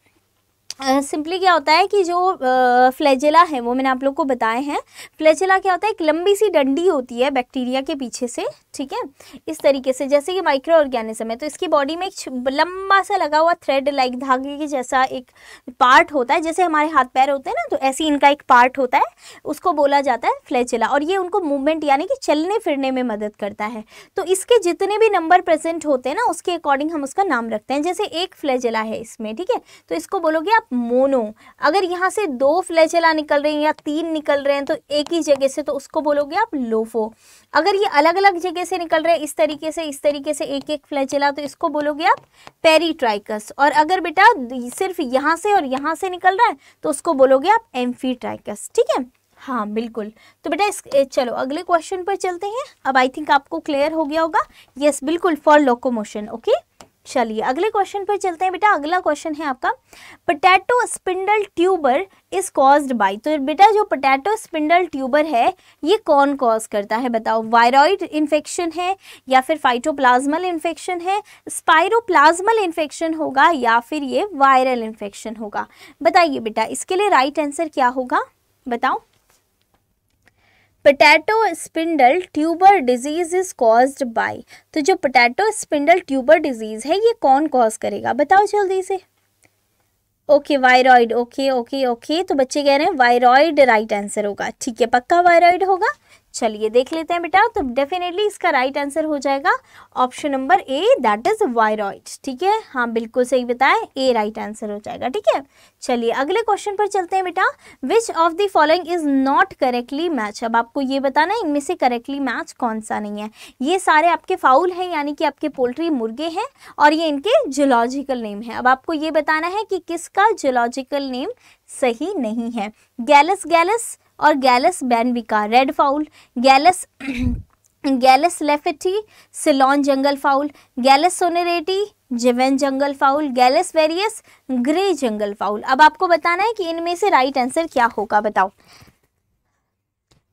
सिंपली uh, क्या होता है कि जो फ्लैजेला uh, है वो मैंने आप लोग को बताए हैं फ्लैजेला क्या होता है एक लंबी सी डंडी होती है बैक्टीरिया के पीछे से ठीक है इस तरीके से जैसे कि माइक्रो ऑर्गेनिज्म है तो इसकी बॉडी में एक लंबा सा लगा हुआ थ्रेड लाइक धागे के जैसा एक पार्ट होता है जैसे हमारे हाथ पैर होते हैं ना तो ऐसे इनका एक पार्ट होता है उसको बोला जाता है फ्लैचिला और ये उनको मूवमेंट यानी कि चलने फिरने में मदद करता है तो इसके जितने भी नंबर प्रेजेंट होते हैं ना उसके अकॉर्डिंग हम उसका नाम रखते हैं जैसे एक फ्लैचिला है इसमें ठीक है तो इसको बोलोगे आप मोनो अगर यहाँ से दो फ्लैचिला निकल रहे हैं या तीन निकल रहे हैं तो एक ही जगह से तो उसको बोलोगे आप लोफो अगर ये अलग अलग जगह तरीके से निकल रहे हैं इस तरीके से इस तरीके से एक एक फ्लैचेला तो इसको बोलोगे आप पेरीट्राइकस और अगर बेटा सिर्फ यहाँ से और यहाँ से निकल रहा है तो उसको बोलोगे आप एम्फीट्राइकस ठीक है हाँ बिल्कुल तो बेटा इस चलो अगले क्वेश्चन पर चलते हैं अब आई थिंक आपको क्लियर हो गया होगा यस बिल्कुल फॉर लोकोमोशन ओके चलिए अगले क्वेश्चन पर चलते हैं बेटा अगला क्वेश्चन है आपका potato spindle tuber is caused by तो बेटा जो पोटैटो स्पिंडल ट्यूबर है ये कौन कॉज करता है बताओ वायरॉइड इन्फेक्शन है या फिर फाइटोप्लाज्मल इन्फेक्शन है स्पायरोप्लाज्मल इन्फेक्शन होगा या फिर ये वायरल इन्फेक्शन होगा बताइए बेटा इसके लिए राइट आंसर क्या होगा बताओ potato spindle tuber disease is caused by तो जो पोटैटो स्पिंडल ट्यूबर डिजीज है ये कौन कॉज करेगा बताओ जल्दी से okay viroid okay okay okay तो बच्चे कह रहे हैं वायरॉइड राइट आंसर होगा ठीक है पक्का वायरॉइड होगा चलिए देख लेते हैं बेटा तो डेफिनेटली इसका राइट right आंसर हो जाएगा option number A that is viroid ठीक है हाँ बिल्कुल सही बताए ए राइट आंसर हो जाएगा ठीक है चलिए अगले क्वेश्चन पर चलते हैं बेटा which of the following is not correctly match अब आपको ये बताना है इनमें से करेक्टली मैच कौन सा नहीं है ये सारे आपके फाउल हैं यानी कि आपके पोल्ट्री मुर्गे हैं और ये इनके जोलॉजिकल नेम है अब आपको ये बताना है कि किसका जोलॉजिकल नेम सही नहीं है गैलस गैलस और gallus bankiva red fowl gallus gallus lafayettii Ceylon jungle fowl gallus sonneratii जिवेन jungle fowl gallus varius grey jungle fowl अब आपको बताना है कि इनमें से राइट आंसर क्या होगा बताओ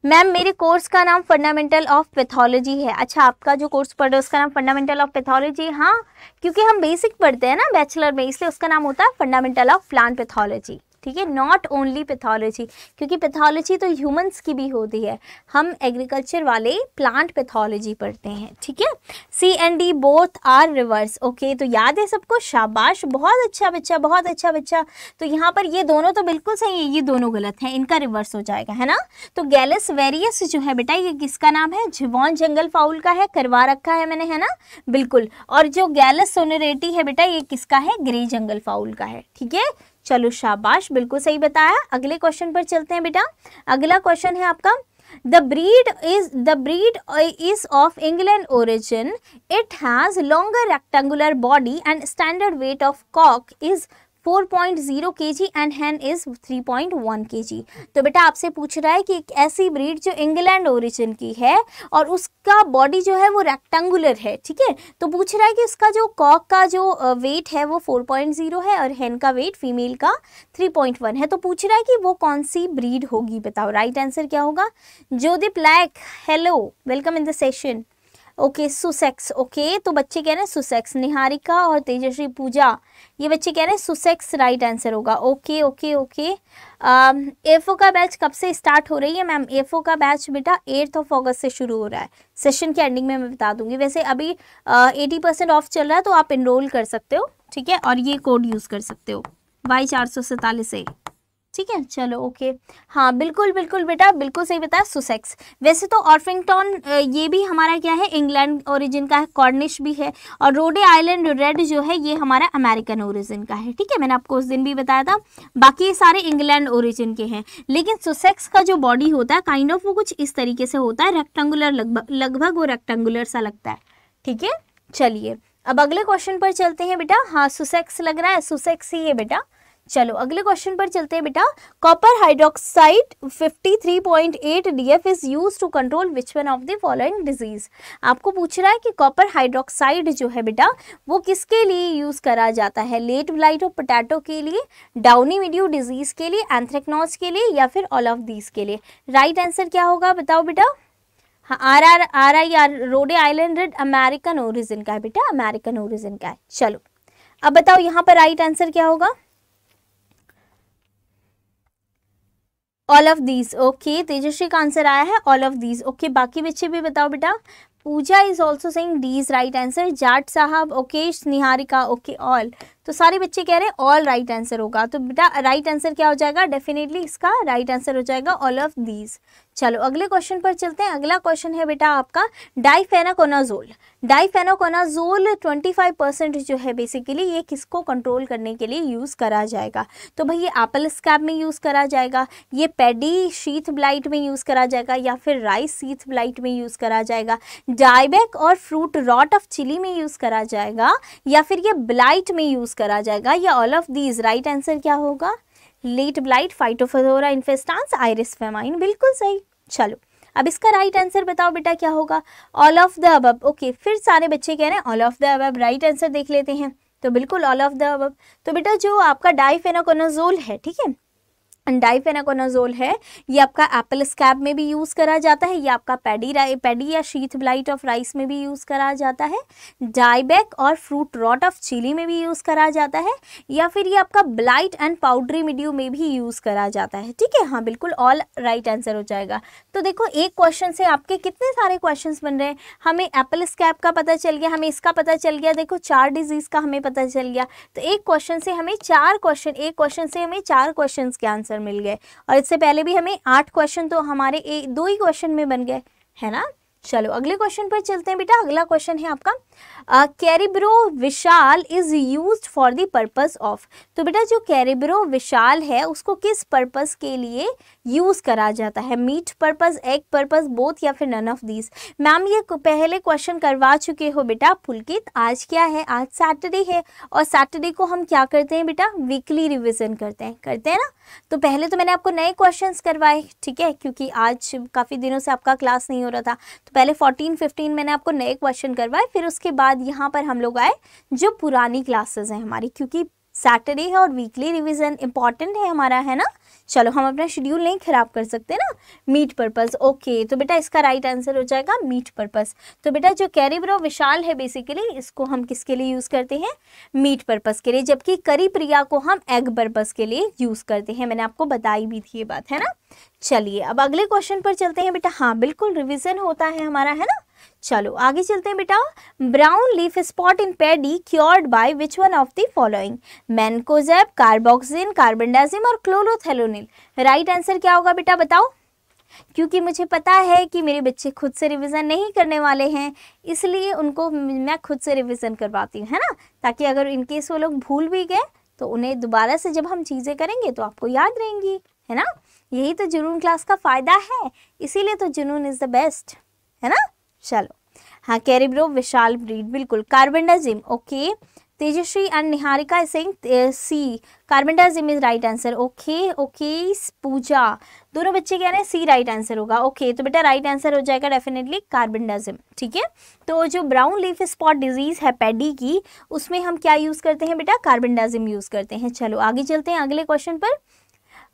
मैम मेरे कोर्स का नाम फंडामेंटल ऑफ पैथोलॉजी है अच्छा आपका जो कोर्स पढ़ रहे हो उसका नाम फंडामेंटल ऑफ पैथोलॉजी हाँ क्योंकि हम बेसिक पढ़ते हैं ना बैचलर में इसलिए उसका नाम होता है फंडामेंटल ऑफ प्लांट पैथोलॉजी ठीक है नॉट ओनली पैथोलॉजी क्योंकि पैथोलॉजी तो ह्यूमंस की भी होती है हम एग्रीकल्चर वाले प्लांट पैथोलॉजी पढ़ते हैं ठीक है C and D both are reverse okay तो याद है सबको शाबाश बहुत अच्छा बच्चा बहुत अच्छा बच्चा तो यहाँ पर ये दोनों तो बिल्कुल सही है ये दोनों गलत हैं इनका रिवर्स हो जाएगा है ना तो गैलस वेरियस जो है बेटा ये किसका नाम है झिवॉन जंगल फाउल का है करवा रखा है मैंने है ना बिल्कुल और जो गैलस सोनरेटी है बेटा ये किसका है ग्रे जंगल फाउल का है ठीक है चलो शाबाश बिल्कुल सही बताया अगले क्वेश्चन पर चलते हैं बेटा अगला क्वेश्चन है आपका the breed is the breed is of England origin it has longer rectangular body and standard weight of cock is 4.0 G and hen is 3.1 G तो बेटा आपसे पूछ रहा है कि एक ऐसी ब्रीड जो इंग्लैंड ओरिजिन की है और उसका बॉडी जो है वो रेक्टेंगुलर है ठीक है तो पूछ रहा है कि उसका जो कॉक का जो वेट है वो 4.0 है और हैन का वेट फीमेल का 3.1 है तो पूछ रहा है कि वो कौन सी ब्रीड होगी बताओ राइट आंसर क्या होगा जो black hello welcome in the session okay Sussex okay तो बच्चे कह रहे हैं सुसेक्स निहारिका और तेजस्वी पूजा ये बच्चे कह रहे हैं सुसेक्स राइट आंसर होगा ओके ओके ओके एफ का बैच कब से स्टार्ट हो रही है मैम एफ का बैच बेटा एट्थ ऑफ ऑगस्ट से शुरू हो रहा है सेशन के एंडिंग में मैं बता दूंगी वैसे अभी एटी परसेंट ऑफ चल रहा है तो आप इनरोल कर सकते हो ठीक है और ये कोड यूज़ कर सकते हो वाई चार सौ सैतालीस ए ठीक है चलो ओके हाँ बिल्कुल बिल्कुल बेटा बिल्कुल सही बताया सुसेक्स वैसे तो ऑर्फिंगटॉन ये भी हमारा क्या है इंग्लैंड ओरिजिन का है कॉर्निश भी है और रोडे आइलैंड रेड जो है ये हमारा अमेरिकन ओरिजिन का है ठीक है मैंने आपको उस दिन भी बताया था बाकी ये सारे इंग्लैंड ओरिजिन के हैं लेकिन सुसेक्स का जो बॉडी होता है काइंड ऑफ वो कुछ इस तरीके से होता है रेक्टेंगुलर लगभग लगभग वो रेक्टेंगुलर सा लगता है ठीक है चलिए अब अगले क्वेश्चन पर चलते हैं बेटा हाँ सुसेक्स लग रहा है सुसेक्स ही है बेटा चलो अगले क्वेश्चन पर चलते हैं बेटा copper hydroxide 53.8 DF is use to control which one of the following disease आपको पूछ रहा है कि कॉपर हाइड्रोक्साइड जो है बेटा वो किसके लिए यूज करा जाता है लेट ब्लाइट ऑफ पोटैटो के लिए डाउनी मीडियो डिजीज के लिए एंथ्रेक्नोज के लिए या फिर ऑल ऑफ दीज के लिए राइट right आंसर क्या होगा बताओ बेटा R R R I R Rhode red American origin का है बेटा अमेरिकन ओरिजिन का है चलो अब बताओ यहाँ पर राइट आंसर क्या होगा all of these okay Tejaswi का आंसर आया है ऑल ऑफ दीज ओके बाकी बच्चे भी बताओ बेटा Pooja is also saying D's right answer Jat साहब ओके निहारिका ओके ऑल तो सारे बच्चे कह रहे हैं ऑल राइट आंसर होगा तो बेटा राइट आंसर क्या हो जाएगा डेफिनेटली इसका राइट right आंसर हो जाएगा ऑल ऑफ दीज चलो अगले क्वेश्चन पर चलते हैं अगला क्वेश्चन है बेटा आपका डाइफेनाकोनाजोल डाइफेनाकोनाजोल 25 परसेंट जो है बेसिकली ये किसको कंट्रोल करने के लिए यूज़ करा जाएगा तो भाई ये एप्पल स्कैब में यूज़ करा जाएगा ये पेडी शीथ ब्लाइट में यूज़ करा जाएगा या फिर राइस शीथ ब्लाइट में यूज़ करा जाएगा डायबैक और फ्रूट रॉट ऑफ चिली में यूज़ करा जाएगा या फिर ये ब्लाइट में यूज़ करा जाएगा या all of these right answer क्या होगा late blight phytophthora infestans Irish famine बिल्कुल सही चलो अब इसका राइट आंसर बताओ बेटा क्या होगा all of the above okay फिर सारे बच्चे कह रहे हैं all of the above right answer देख लेते हैं तो बिल्कुल ऑल ऑफ द अब तो बेटा जो आपका डाइफेनाकोनाजोल है ठीक है डाइफेनाकोनाजोल है ये आपका एप्पल स्कैब में भी यूज़ करा जाता है ये आपका पैडी पैडी या शीथ ब्लाइट ऑफ राइस में भी यूज़ करा जाता है डाइबैक और फ्रूट रॉट ऑफ चिली में भी यूज़ करा जाता है या फिर ये आपका ब्लाइट एंड पाउडरी मीडियो में भी यूज़ करा जाता है ठीक है हाँ बिल्कुल ऑल राइट आंसर हो जाएगा तो देखो एक क्वेश्चन से आपके कितने सारे क्वेश्चन बन रहे हैं हमें एप्पल स्कैब का पता चल गया हमें इसका पता चल गया देखो चार डिजीज़ का हमें पता चल गया तो एक क्वेश्चन से हमें चार क्वेश्चन एक क्वेश्चन से हमें चार क्वेश्चन के आंसर आंसर मिल गए और इससे पहले भी हमें आठ क्वेश्चन तो हमारे ए, दो ही क्वेश्चन में बन गए है ना चलो अगले क्वेश्चन पर चलते हैं बेटा अगला क्वेश्चन है आपका Caribro Vishal is use for the purpose of तो बेटा जो कैरिब्रो विशाल है उसको किस पर्पस के लिए यूज़ करा जाता है meat purpose egg purpose both या फिर नन ऑफ दीज मैम ये पहले क्वेश्चन करवा चुके हो बेटा पुलकित आज क्या है आज सैटरडे है और सैटरडे को हम क्या करते हैं बेटा वीकली रिविजन करते हैं करते हैं ना तो पहले तो मैंने आपको नए क्वेश्चन करवाए ठीक है क्योंकि आज काफ़ी दिनों से आपका क्लास नहीं हो रहा था तो पहले 14 15 मैंने आपको नए क्वेश्चन करवाए फिर उसके बाद यहाँ पर हम लोग आए जो पुरानी क्लासेस हैं हमारी क्योंकि सैटरडे है और वीकली रिवीजन इंपॉर्टेंट है हमारा है ना चलो हम अपना शेड्यूल नहीं खराब कर सकते ना मीट पर्पस ओके तो बेटा इसका राइट right आंसर हो जाएगा मीट पर्पस तो बेटा जो कैरिब्रो विशाल है बेसिकली इसको हम किसके लिए यूज़ करते हैं मीट पर्पस के लिए जबकि करी प्रिया को हम एग पर्पस के लिए यूज़ करते हैं मैंने आपको बताई भी थी ये बात है ना चलिए अब अगले क्वेश्चन पर चलते हैं बेटा हाँ बिल्कुल रिविज़न होता है हमारा है ना चलो आगे चलते हैं बेटा brown leaf spot in paddy cured by which one of the following mancozeb carboxin carbendazim और क्लोरोथेलोनिल राइट आंसर क्या होगा बेटा बताओ क्योंकि मुझे पता है कि मेरे बच्चे खुद से रिवीजन नहीं करने वाले हैं इसलिए उनको मैं खुद से रिवीजन करवाती हूँ है ना ताकि अगर इनकेस वो लोग भूल भी गए तो उन्हें दोबारा से जब हम चीज़ें करेंगे तो आपको याद रहेंगी है ना यही तो जुनून क्लास का फ़ायदा है इसीलिए तो जुनून इज़ द बेस्ट है ना चलो हाँ ब्रो विशाल ब्रीड बिल्कुल carbendazim okay Tejashree and Niharika Singh C carbendazim is right answer okay okay Pooja दोनों बच्चे कह रहे हैं सी राइट आंसर होगा ओके तो बेटा राइट आंसर हो जाएगा डेफिनेटली कार्बेंडाजिम ठीक है तो जो ब्राउन लीफ स्पॉट डिजीज है पैडी की उसमें हम क्या यूज़ करते हैं बेटा कार्बेंडाजिम यूज़ करते हैं चलो आगे चलते हैं अगले क्वेश्चन पर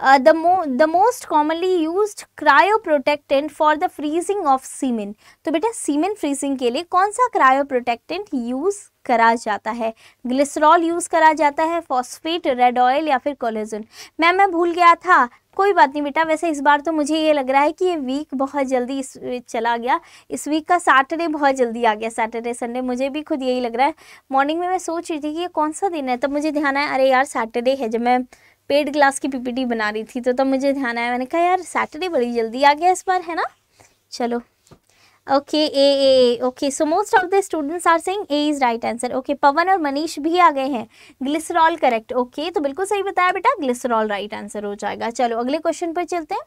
the mo the most commonly use used for the freezing of of तो बेटा सीमेंट फ्रीजिंग के लिए कौन सा प्रोटेक्टेंट यूज़ करा जाता है ग्लिसरॉल यूज़ करा जाता है फॉस्फेट रेड ऑयल या फिर कोलेजन मैम मैं भूल गया था कोई बात नहीं बेटा वैसे इस बार तो मुझे ये लग रहा है कि ये वीक बहुत जल्दी इस चला गया इस वीक का सैटरडे बहुत जल्दी आ गया सैटरडे संडे मुझे भी खुद यही लग रहा है मॉर्निंग में मैं सोच रही थी कि ये कौन सा दिन है तब मुझे ध्यान आया अरे यार सैटरडे है जब मैं पेड क्लास की पीपीटी बना रही थी तो तब तो मुझे ध्यान आया मैंने कहा यार सैटरडे बड़ी जल्दी आ गया इस बार है ना चलो okay A A A okay so most of the students are saying A is right answer okay Pawan और मनीष भी आ गए हैं ग्लिसरॉल करेक्ट ओके तो बिल्कुल सही बताया बेटा ग्लिसरॉल राइट आंसर हो जाएगा चलो अगले क्वेश्चन पर चलते हैं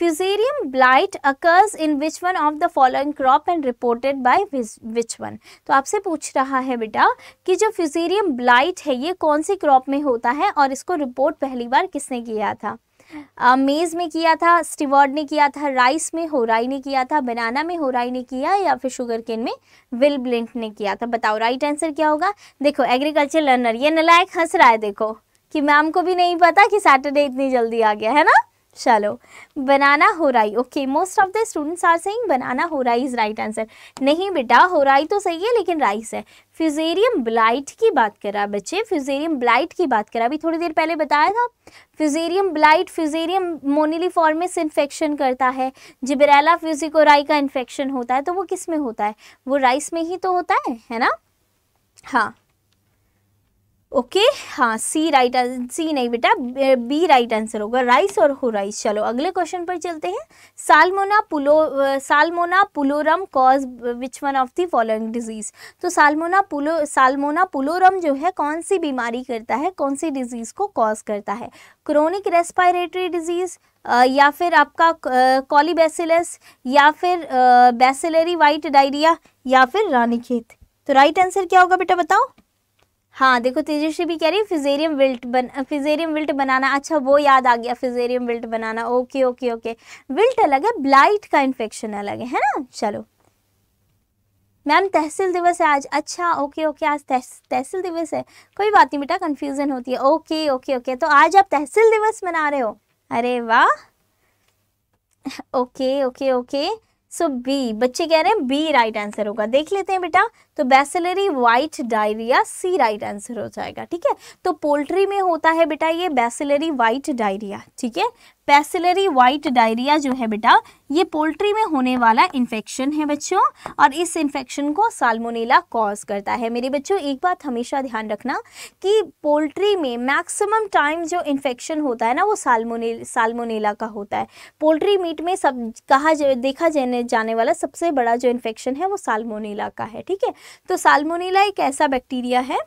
Fusarium blight occurs in which one of the following crop and reported by which one? तो आपसे पूछ रहा है बेटा कि जो Fusarium blight है ये कौन सी क्रॉप में होता है और इसको रिपोर्ट पहली बार किसने किया था मेज मेज़ में किया था स्टीवर्ड ने किया था राइस में होराई ने किया था बनाना में होराई ने किया या फिर शुगर केन में विल ब्लिंट ने किया था बताओ राइट आंसर क्या होगा देखो एग्रीकल्चर लर्नर ये नलायक हंस रहा है देखो कि मैम को भी नहीं पता कि सैटरडे इतनी जल्दी आ गया है ना चलो बनाना हो राई okay most of the students are saying banana हो राई इज़ राइट आंसर नहीं बेटा हो राई तो सही है लेकिन राइस है फ्यूजेरियम ब्लाइट की बात कर रहा है बच्चे फ्यूजेरियम ब्लाइट की बात कर रहा अभी थोड़ी देर पहले बताया था fusarium blight fusarium moniliformis infection करता है जिबरेला फ्यूजिकोराई का इन्फेक्शन होता है तो वो किस में होता है वो राइस में ही तो होता है है ना हाँ ओके हाँ सी राइट आंसर सी नहीं बेटा बी राइट आंसर होगा राइस और हो राइस चलो अगले क्वेश्चन पर चलते हैं salmonella pullo salmonella pullorum cause which one of the following disease तो सालमोना पुलो सालमोना पुलोरम जो है कौन सी बीमारी करता है कौन सी डिजीज़ को कॉज करता है क्रोनिक रेस्पायरेटरी डिजीज़ या फिर आपका कॉलीबेसिलस या फिर बेसिलरी वाइट डायरिया या फिर रानीखेत तो राइट आंसर क्या होगा बेटा बताओ हाँ देखो तेजस्वी भी कह रही है फिजेरियम विल्ट बन फिजेरियम विल्ट बनाना अच्छा वो याद आ गया fusarium wilt banana okay okay okay wilt अलग है ब्लाइट का इन्फेक्शन अलग है है ना चलो मैम तहसील दिवस है आज अच्छा ओके ओके आज तहसील दिवस है कोई बात नहीं बेटा कन्फ्यूज़न होती है ओके ओके ओके तो आज आप तहसील दिवस मना रहे हो अरे वाह okay okay okay so B बच्चे कह रहे हैं बी राइट आंसर होगा देख लेते हैं बेटा तो bacillary white diarrhoea C right answer हो जाएगा ठीक है तो पोल्ट्री में होता है बेटा ये बेसिलरी वाइट डायरिया ठीक है पेसिलरी वाइट डायरिया जो है बेटा ये पोल्ट्री में होने वाला इन्फेक्शन है बच्चों और इस इन्फेक्शन को साल्मोनेला कॉज करता है मेरे बच्चों एक बात हमेशा ध्यान रखना कि पोल्ट्री में मैक्सिमम टाइम जो इन्फेक्शन होता है ना वो साल्मोने साल्मोनेला का होता है पोल्ट्री मीट में सब कहा जा, देखा जाने जाने वाला सबसे बड़ा जो इन्फेक्शन है वो साल्मोनेला का है ठीक है तो साल्मोनेला एक ऐसा बैक्टीरिया है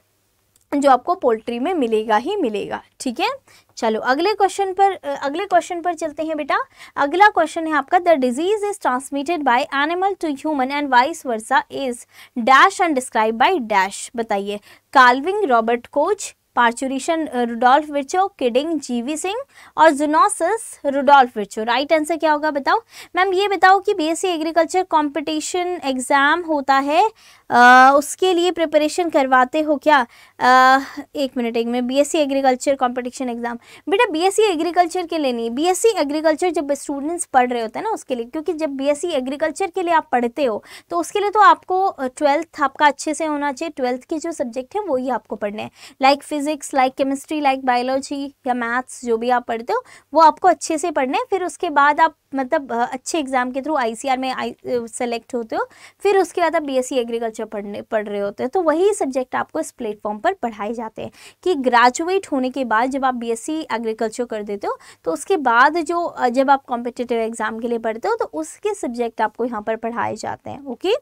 जो आपको पोल्ट्री में मिलेगा ही मिलेगा ठीक है चलो अगले क्वेश्चन पर अगले क्वेश्चन पर चलते हैं बेटा अगला क्वेश्चन है आपका the disease is transmitted by animal to human and vice versa is dash and describe by dash बताइए कार्लविंग Robert Koch parturition Rudolf Virchow kidding G V Singh और zoonosis Rudolf Virchow right answer क्या होगा बताओ मैम ये बताओ कि बीएससी एग्रीकल्चर कंपटीशन एग्ज़ाम होता है आ, उसके लिए प्रिपरेशन करवाते हो क्या आ, एक मिनट एक मिनट बीएससी एग्रीकल्चर कंपटीशन एग्ज़ाम बेटा बीएससी एग्रीकल्चर e के लिए नहीं बीएससी एग्रीकल्चर e जब स्टूडेंट्स पढ़ रहे होते हैं ना उसके लिए क्योंकि जब बीएससी एग्रीकल्चर e के लिए आप पढ़ते हो तो उसके लिए तो आपको ट्वेल्थ आपका अच्छे से होना चाहिए ट्वेल्थ के जो सब्जेक्ट हैं वही आपको पढ़ने हैं like physics physics like chemistry like biology या मैथ्स जो भी आप पढ़ते हो वो आपको अच्छे से पढ़ने फिर उसके बाद आप मतलब अच्छे एग्जाम के थ्रू आईसीआर में आई सेलेक्ट होते हो फिर उसके बाद आप बीएससी एग्रीकल्चर पढ़ने पढ़ रहे होते हो तो वही सब्जेक्ट आपको इस प्लेटफॉर्म पर पढ़ाए जाते हैं कि ग्रेजुएट होने के बाद जब आप बीएससी एग्रीकल्चर कर देते हो तो उसके बाद जो जब आप कॉम्पिटेटिव एग्जाम के लिए पढ़ते हो तो उसके सब्जेक्ट आपको यहाँ पर पढ़ाए जाते हैं okay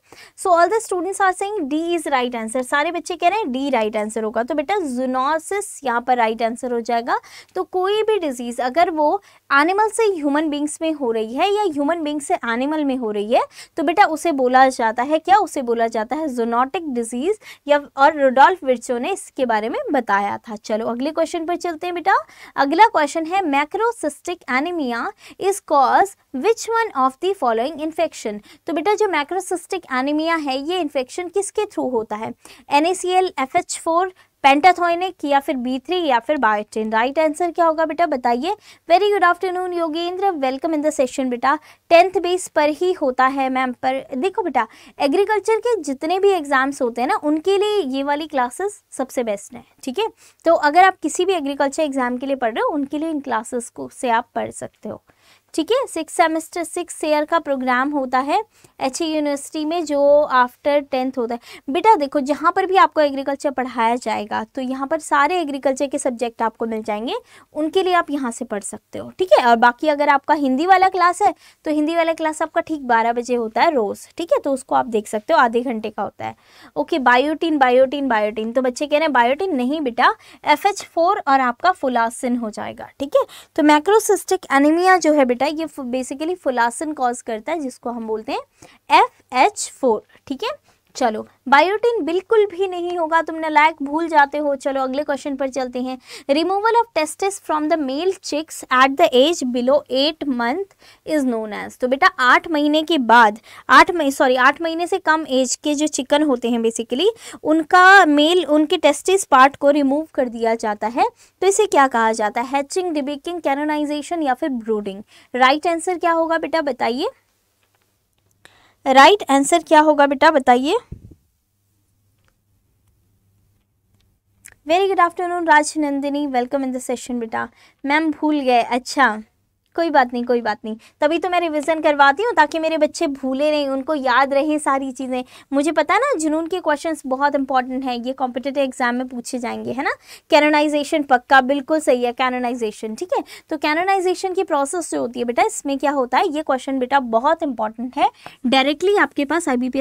so all the students are saying D is right answer सारे बच्चे कह रहे हैं डी राइट आंसर होगा तो बेटा जुनॉन मार्सिस यहाँ पर राइट आंसर हो जाएगा तो कोई भी डिजीज़ अगर वो एनिमल से ह्यूमन बींग्स में हो रही है या ह्यूमन बींग्स से एनिमल में हो रही है तो बेटा उसे बोला जाता है क्या उसे बोला जाता है जोनोटिक डिजीज़ या और रोडोल्फ विर्चो ने इसके बारे में बताया था चलो अगले क्वेश्चन पर चलते हैं बेटा अगला क्वेश्चन है macrocytic anaemia is cause which one of the following infection तो बेटा जो मैक्रोसिस्टिक एनिमिया है ये इन्फेक्शन किसके थ्रू होता है N A C L F H four pantothenic या फिर बी थ्री या फिर बायोटिन राइट आंसर क्या होगा बेटा बताइए very good afternoon Yogendra welcome in the session बेटा टेंथ बेस पर ही होता है मैम पर देखो बेटा एग्रीकल्चर के जितने भी एग्जाम्स होते हैं ना उनके लिए ये वाली क्लासेस सबसे बेस्ट हैं ठीक है तो अगर आप किसी भी एग्रीकल्चर एग्जाम के लिए पढ़ रहे हो उनके लिए इन क्लासेस को से आप पढ़ सकते हो ठीक है सिक्स सेमेस्टर सिक्स ईयर का प्रोग्राम होता है एच यूनिवर्सिटी में जो आफ्टर टेंथ होता है बेटा देखो जहाँ पर भी आपको एग्रीकल्चर पढ़ाया जाएगा तो यहाँ पर सारे एग्रीकल्चर के सब्जेक्ट आपको मिल जाएंगे उनके लिए आप यहाँ से पढ़ सकते हो ठीक है और बाकी अगर आपका हिंदी वाला क्लास है तो हिंदी वाला क्लास आपका ठीक बारह बजे होता है रोज़ ठीक है तो उसको आप देख सकते हो आधे घंटे का होता है ओके बायोटीन बायोटीन बायोटीन तो बच्चे कह रहे हैं बायोटीन नहीं बेटा एफ और आपका फुलासिन हो जाएगा ठीक है तो मैक्रोसिस्टिक एनीमिया जो है बेटा होता है ये बेसिकली फुलासन कॉज करता है जिसको हम बोलते हैं एफ एच फोर ठीक है चलो बायोटिन बिल्कुल भी नहीं होगा तुम नलायक भूल जाते हो चलो अगले क्वेश्चन पर चलते हैं removal of testis from the male chicks at the age below eight month is known as तो बेटा आठ महीने के बाद आठ मही सॉरी आठ महीने से कम एज के जो चिकन होते हैं बेसिकली उनका मेल उनके टेस्टिस पार्ट को रिमूव कर दिया जाता है तो इसे क्या कहा जाता है हैचिंग डिबेकिंग कैनोनाइजेशन या फिर ब्रूडिंग राइट right आंसर क्या होगा बेटा बताइए राइट right आंसर क्या होगा बेटा बताइए very good afternoon Raj Nandini welcome in the session बेटा मैम भूल गए अच्छा कोई बात नहीं कोई बात नहीं तभी तो मैं रिविज़न करवाती हूँ ताकि मेरे बच्चे भूले नहीं उनको याद रहे सारी चीज़ें मुझे पता ना जुनून के क्वेश्चन बहुत इंपॉर्टेंट हैं ये कॉम्पिटेटिव एग्जाम में पूछे जाएंगे है ना कैनोनाइजेशन पक्का बिल्कुल सही है कैनोनाइजेशन ठीक है तो कैनोनाइजेशन की प्रोसेस जो होती है बेटा इसमें क्या होता है ये क्वेश्चन बेटा बहुत इंपॉर्टेंट है डायरेक्टली आपके पास आई बी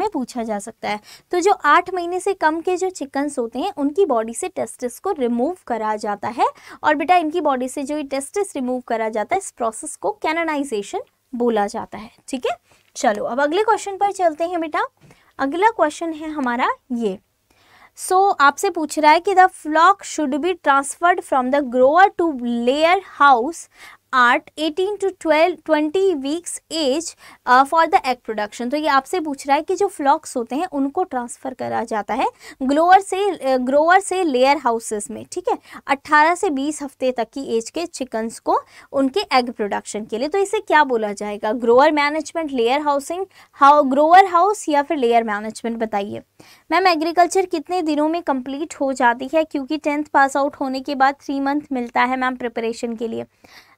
में पूछा जा सकता है तो जो आठ महीने से कम के जो चिकन्स होते हैं उनकी बॉडी से टेस्टिस को रिमूव करा जाता है और बेटा इनकी बॉडी से जो ये टेस्टिस रिमूव करा जाता है इस प्रोसेस को कैननाइजेशन बोला जाता है ठीक है चलो अब अगले क्वेश्चन पर चलते हैं बेटा अगला क्वेश्चन है हमारा ये सो so, आपसे पूछ रहा है कि the flock should be transferred from the grower to layer house at 18 to 12 20 weeks age for the egg production तो ये आपसे पूछ रहा है कि जो फ्लॉक्स होते हैं उनको ट्रांसफ़र करा जाता है ग्लोअर से ग्रोअर से लेयर uh, हाउसेस में ठीक है 18 से 20 हफ्ते तक की एज के चिकन्स को उनके एग प्रोडक्शन के लिए तो इसे क्या बोला जाएगा grower management layer housing how grower house या फिर लेयर मैनेजमेंट बताइए मैम एग्रीकल्चर कितने दिनों में कंप्लीट हो जाती है क्योंकि टेंथ पास आउट होने के बाद थ्री मंथ मिलता है मैम प्रिपरेशन के लिए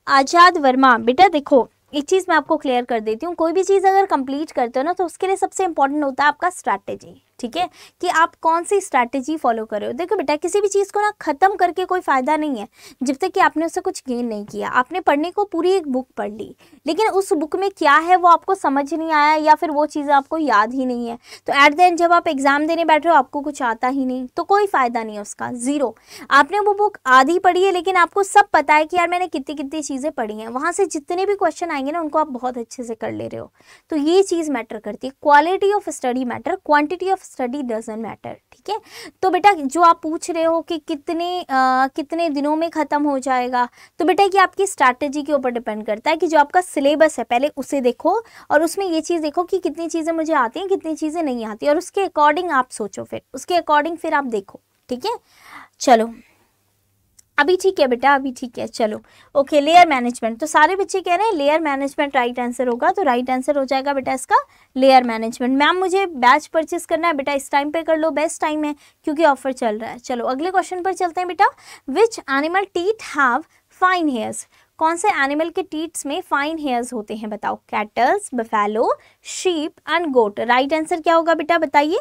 आज़ाद वर्मा बेटा देखो एक चीज़ मैं आपको क्लियर कर देती हूँ कोई भी चीज़ अगर कंप्लीट करते हो ना तो उसके लिए सबसे इंपॉर्टेंट होता है आपका स्ट्रैटेजी ठीक है कि आप कौन सी स्ट्रैटेजी फॉलो कर रहे हो देखो बेटा किसी भी चीज़ को ना ख़त्म करके कोई फ़ायदा नहीं है जब तक कि आपने उससे कुछ गेन नहीं किया आपने पढ़ने को पूरी एक बुक पढ़ ली लेकिन उस बुक में क्या है वो आपको समझ नहीं आया या फिर वो चीज़ें आपको याद ही नहीं है तो एट द एंड जब आप एग्ज़ाम देने बैठ रहे हो आपको कुछ आता ही नहीं तो कोई फ़ायदा नहीं है उसका ज़ीरो आपने वो बुक आधी पढ़ी है लेकिन आपको सब पता है कि यार मैंने कितनी कितनी चीज़ें पढ़ी हैं वहाँ से जितने भी क्वेश्चन आएंगे ना उनको आप बहुत अच्छे से कर ले रहे हो तो ये चीज़ मैटर करती है quality of study matter quantity of study doesn't matter ठीक है तो बेटा जो आप पूछ रहे हो कि कितने आ, कितने दिनों में ख़त्म हो जाएगा तो बेटा ये आपकी स्ट्रैटेजी के ऊपर डिपेंड करता है कि जो आपका सिलेबस है पहले उसे देखो और उसमें ये चीज़ देखो कि कितनी चीज़ें मुझे आती हैं कितनी चीज़ें नहीं आती और उसके अकॉर्डिंग आप सोचो फिर उसके अकॉर्डिंग फिर आप देखो ठीक है चलो अभी ठीक है बेटा अभी ठीक है चलो ओके लेयर मैनेजमेंट तो सारे बच्चे कह रहे हैं लेयर मैनेजमेंट राइट आंसर होगा तो राइट आंसर हो जाएगा बेटा इसका लेयर मैनेजमेंट मैम मुझे बैच परचेस करना है बेटा इस टाइम पे कर लो बेस्ट टाइम है क्योंकि ऑफर चल रहा है चलो अगले क्वेश्चन पर चलते हैं बेटा which animal teat have fine hairs कौन से एनिमल के टीट्स में फाइन हेयर्स होते हैं बताओ cattles buffalo sheep and goat right answer क्या होगा बेटा बताइए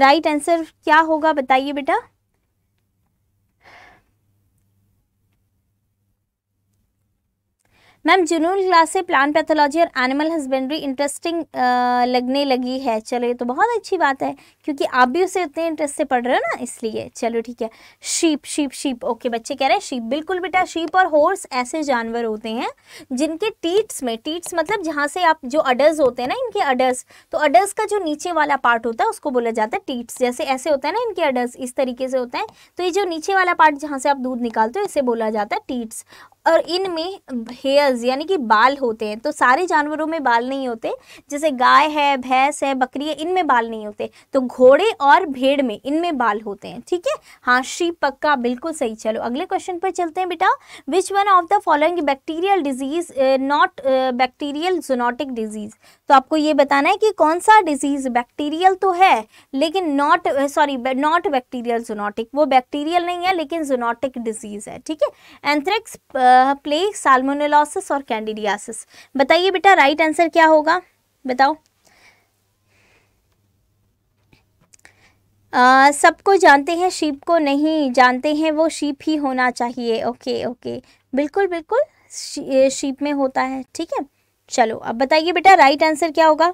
राइट आंसर क्या होगा बताइए बेटा मैम जुनून क्लास से प्लांट पैथोलॉजी और एनिमल हस्बेंड्री इंटरेस्टिंग लगने लगी है चलो ये तो बहुत अच्छी बात है क्योंकि आप भी उसे उतने इंटरेस्ट से पढ़ रहे हो ना इसलिए चलो ठीक है शीप शीप शीप ओके बच्चे कह रहे हैं शीप बिल्कुल बेटा शीप और हॉर्स ऐसे जानवर होते हैं जिनके टीट्स में टीट्स मतलब जहाँ से आप जो अडर्स होते हैं ना इनके अडर्स तो अडर्स का जो नीचे वाला पार्ट होता है उसको बोला जाता है टीट्स जैसे ऐसे होता है ना इनके अडर्स इस तरीके से होते हैं तो ये जो नीचे वाला पार्ट जहाँ से आप दूध निकालते हो इसे बोला जाता है टीट्स और इनमें हेयर्स यानी कि बाल होते हैं तो सारे जानवरों में बाल नहीं होते जैसे गाय है भैंस है बकरी है इनमें बाल नहीं होते तो घोड़े और भेड़ में इनमें बाल होते हैं ठीक है हाँ श्री पक्का बिल्कुल सही चलो अगले क्वेश्चन पर चलते हैं बेटा which one of the following bacterial disease not bacterial zoonotic disease तो आपको ये बताना है कि कौन सा डिजीज बैक्टीरियल तो है लेकिन not sorry not bacterial zoonotic वो बैक्टीरियल नहीं है लेकिन जोनोटिक डिजीज है ठीक है एंथ्रेक्स प्लेग साल्मोनेलोसिस और कैंडिडियासिस बताइए बेटा राइट आंसर क्या होगा बताओ सबको जानते हैं शीप को नहीं जानते हैं वो शीप ही होना चाहिए ओके ओके बिल्कुल बिल्कुल शीप में होता है ठीक है चलो अब बताइए बेटा राइट आंसर क्या होगा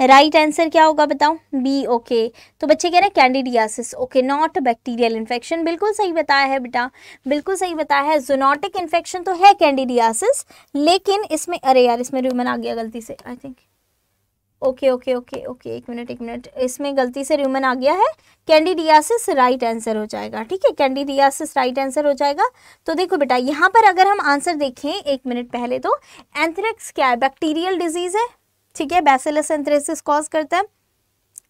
राइट आंसर क्या होगा बताओ बी ओके तो बच्चे कह रहे हैं candidiasis okay not bacterial infection बिल्कुल सही बताया है बेटा बिल्कुल सही बताया है जोनोटिक इन्फेक्शन तो है कैंडिडियासिस लेकिन इसमें अरे यार इसमें र्यूमन आ गया गलती से I think okay okay okay okay एक मिनट एक मिनट इसमें गलती से र्यूमन आ गया है कैंडिडियासिस राइट आंसर हो जाएगा ठीक है कैंडिडियासिस राइट आंसर हो जाएगा तो देखो बेटा यहाँ पर अगर हम आंसर देखें एक मिनट पहले तो एंथ्रेक्स क्या है बैक्टीरियल डिजीज़ है ठीक है बैसेलस एंथ्रेसिस कॉज करता है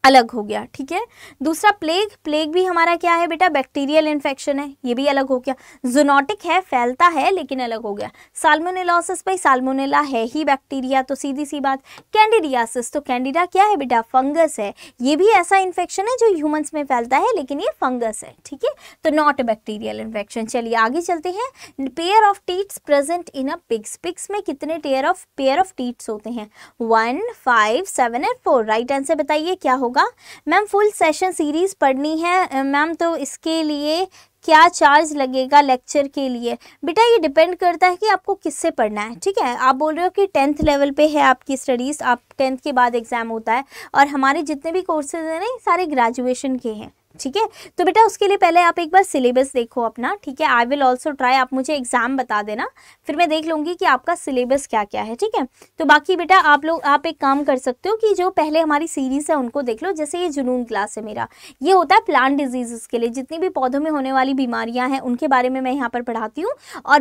अलग हो गया ठीक है दूसरा प्लेग प्लेग भी हमारा क्या है बेटा बैक्टीरियल इन्फेक्शन है ये भी अलग हो गया जोनोटिक है फैलता है लेकिन अलग हो गया साल्मोनेलोसिस भाई साल्मोनेला है ही बैक्टीरिया तो सीधी सी बात कैंडिडियासिस तो कैंडिडा क्या है बेटा फंगस है ये भी ऐसा इन्फेक्शन है जो ह्यूमन्स में फैलता है लेकिन ये फंगस है ठीक है तो नॉट बैक्टीरियल इन्फेक्शन चलिए आगे चलते हैं pair of teats present in a pigs pigs में कितने pair of pair of teats होते हैं one five seven and four right answer बताइए क्या होगा होगा मैम फुल सेशन सीरीज़ पढ़नी है मैम तो इसके लिए क्या चार्ज लगेगा लेक्चर के लिए बेटा ये डिपेंड करता है कि आपको किससे पढ़ना है ठीक है आप बोल रहे हो कि टेंथ लेवल पे है आपकी स्टडीज़ आप टेंथ के बाद एग्ज़ाम होता है और हमारे जितने भी कोर्सेज हैं ना सारे ग्रेजुएशन के हैं ठीक है तो बेटा उसके लिए पहले आप एक बार सिलेबस देखो अपना ठीक है आई विल ऑल्सो ट्राई आप मुझे एग्जाम बता देना फिर मैं देख लूंगी कि आपका सिलेबस क्या क्या है ठीक है तो बाकी बेटा आप लोग आप एक काम कर सकते हो कि जो पहले हमारी सीरीज़ है उनको देख लो जैसे ये जुनून क्लास है मेरा ये होता है प्लांट डिजीज़ के लिए जितनी भी पौधों में होने वाली बीमारियां हैं उनके बारे में मैं यहाँ पर पढ़ाती हूँ और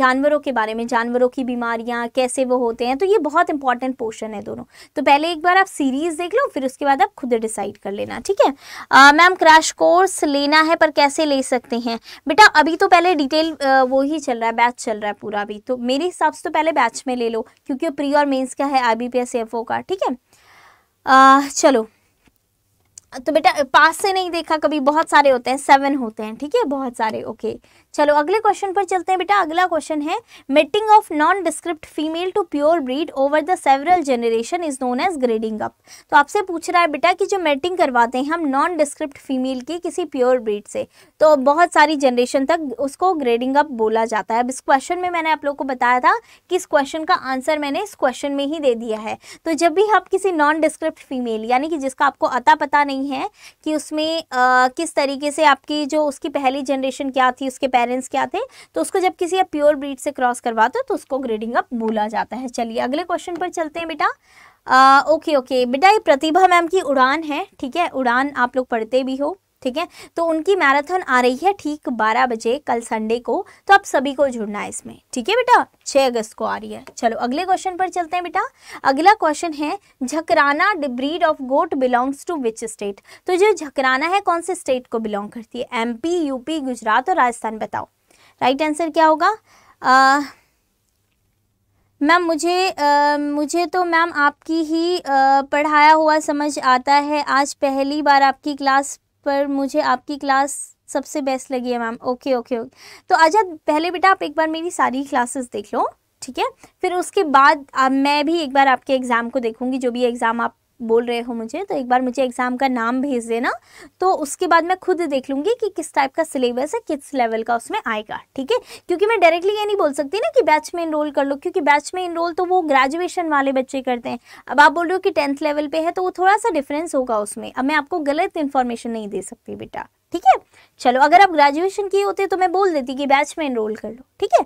जानवरों के बारे में जानवरों की बीमारियां कैसे वो होते हैं तो ये बहुत इंपॉर्टेंट पोर्शन है दोनों तो पहले एक बार आप सीरीज़ देख लो फिर उसके बाद आप खुद डिसाइड कर लेना ठीक है मैम क्रा क्रैश कोर्स लेना है पर कैसे ले सकते हैं बेटा अभी तो पहले डिटेल वो ही चल रहा है बैच चल रहा है पूरा अभी तो मेरे हिसाब से तो पहले बैच में ले लो क्योंकि प्री और मेंस का है आई बी का ठीक है आ, चलो तो बेटा पास से नहीं देखा कभी बहुत सारे होते हैं सेवन होते हैं ठीक है बहुत सारे ओके चलो अगले क्वेश्चन पर चलते हैं बेटा अगला क्वेश्चन है mating of nondescript female to pure breed over the several generation is known as grading up तो आपसे पूछ रहा है बेटा कि जो मेटिंग करवाते हैं हम नॉन डिस्क्रिप्ट फीमेल की किसी प्योर ब्रीड से तो बहुत सारी जनरेशन तक उसको ग्रेडिंग अप बोला जाता है अब इस क्वेश्चन में मैंने आप लोग को बताया था कि इस क्वेश्चन का आंसर मैंने इस क्वेश्चन में ही दे दिया है तो जब भी आप किसी नॉन डिस्क्रिप्ट फीमेल यानी कि जिसका आपको अता पता नहीं नहीं है कि उसमें आ, किस तरीके से आपकी जो उसकी पहली जनरेशन क्या थी उसके पेरेंट्स क्या थे तो उसको जब किसी आप प्योर ब्रीड से क्रॉस करवाते हो तो उसको ग्रेडिंग अप बोला जाता है चलिए अगले क्वेश्चन पर चलते हैं बेटा ओके ओके बेटा ये प्रतिभा मैम की उड़ान है ठीक है उड़ान आप लोग पढ़ते भी हो ठीक है तो उनकी मैराथन आ रही है ठीक बारह बजे कल संडे को तो आप सभी को जुड़ना है इसमें ठीक है बेटा छह अगस्त को आ रही है चलो अगले क्वेश्चन पर चलते हैं बेटा अगला क्वेश्चन है Jakhrana breed of goat belongs to which state तो जो झकराना है कौन से स्टेट को बिलोंग करती है एमपी यूपी गुजरात और राजस्थान बताओ राइट आंसर क्या होगा मैम मुझे आ, मुझे तो मैम आपकी ही आ, पढ़ाया हुआ समझ आता है आज पहली बार आपकी क्लास पर मुझे आपकी क्लास सबसे बेस्ट लगी है मैम ओके ओके ओके तो आजाद पहले बेटा आप एक बार मेरी सारी क्लासेस देख लो ठीक है फिर उसके बाद आ, मैं भी एक बार आपके एग्ज़ाम को देखूंगी जो भी एग्ज़ाम आप बोल रहे हो मुझे तो एक बार मुझे एग्ज़ाम का नाम भेज देना तो उसके बाद मैं खुद देख लूंगी कि किस टाइप का सिलेबस है किस लेवल का उसमें आएगा ठीक है क्योंकि मैं डायरेक्टली ये नहीं बोल सकती ना कि बैच में इनरोल कर लो क्योंकि बैच में इनरोल तो वो ग्रेजुएशन वाले बच्चे करते हैं अब आप बोल रहे हो कि टेंथ लेवल पर है तो वो थोड़ा सा डिफरेंस होगा उसमें अब मैं आपको गलत इन्फॉर्मेशन नहीं दे सकती बेटा ठीक है चलो अगर आप ग्रेजुएशन किए होते तो मैं बोल देती कि बैच में इनरोल कर लो ठीक है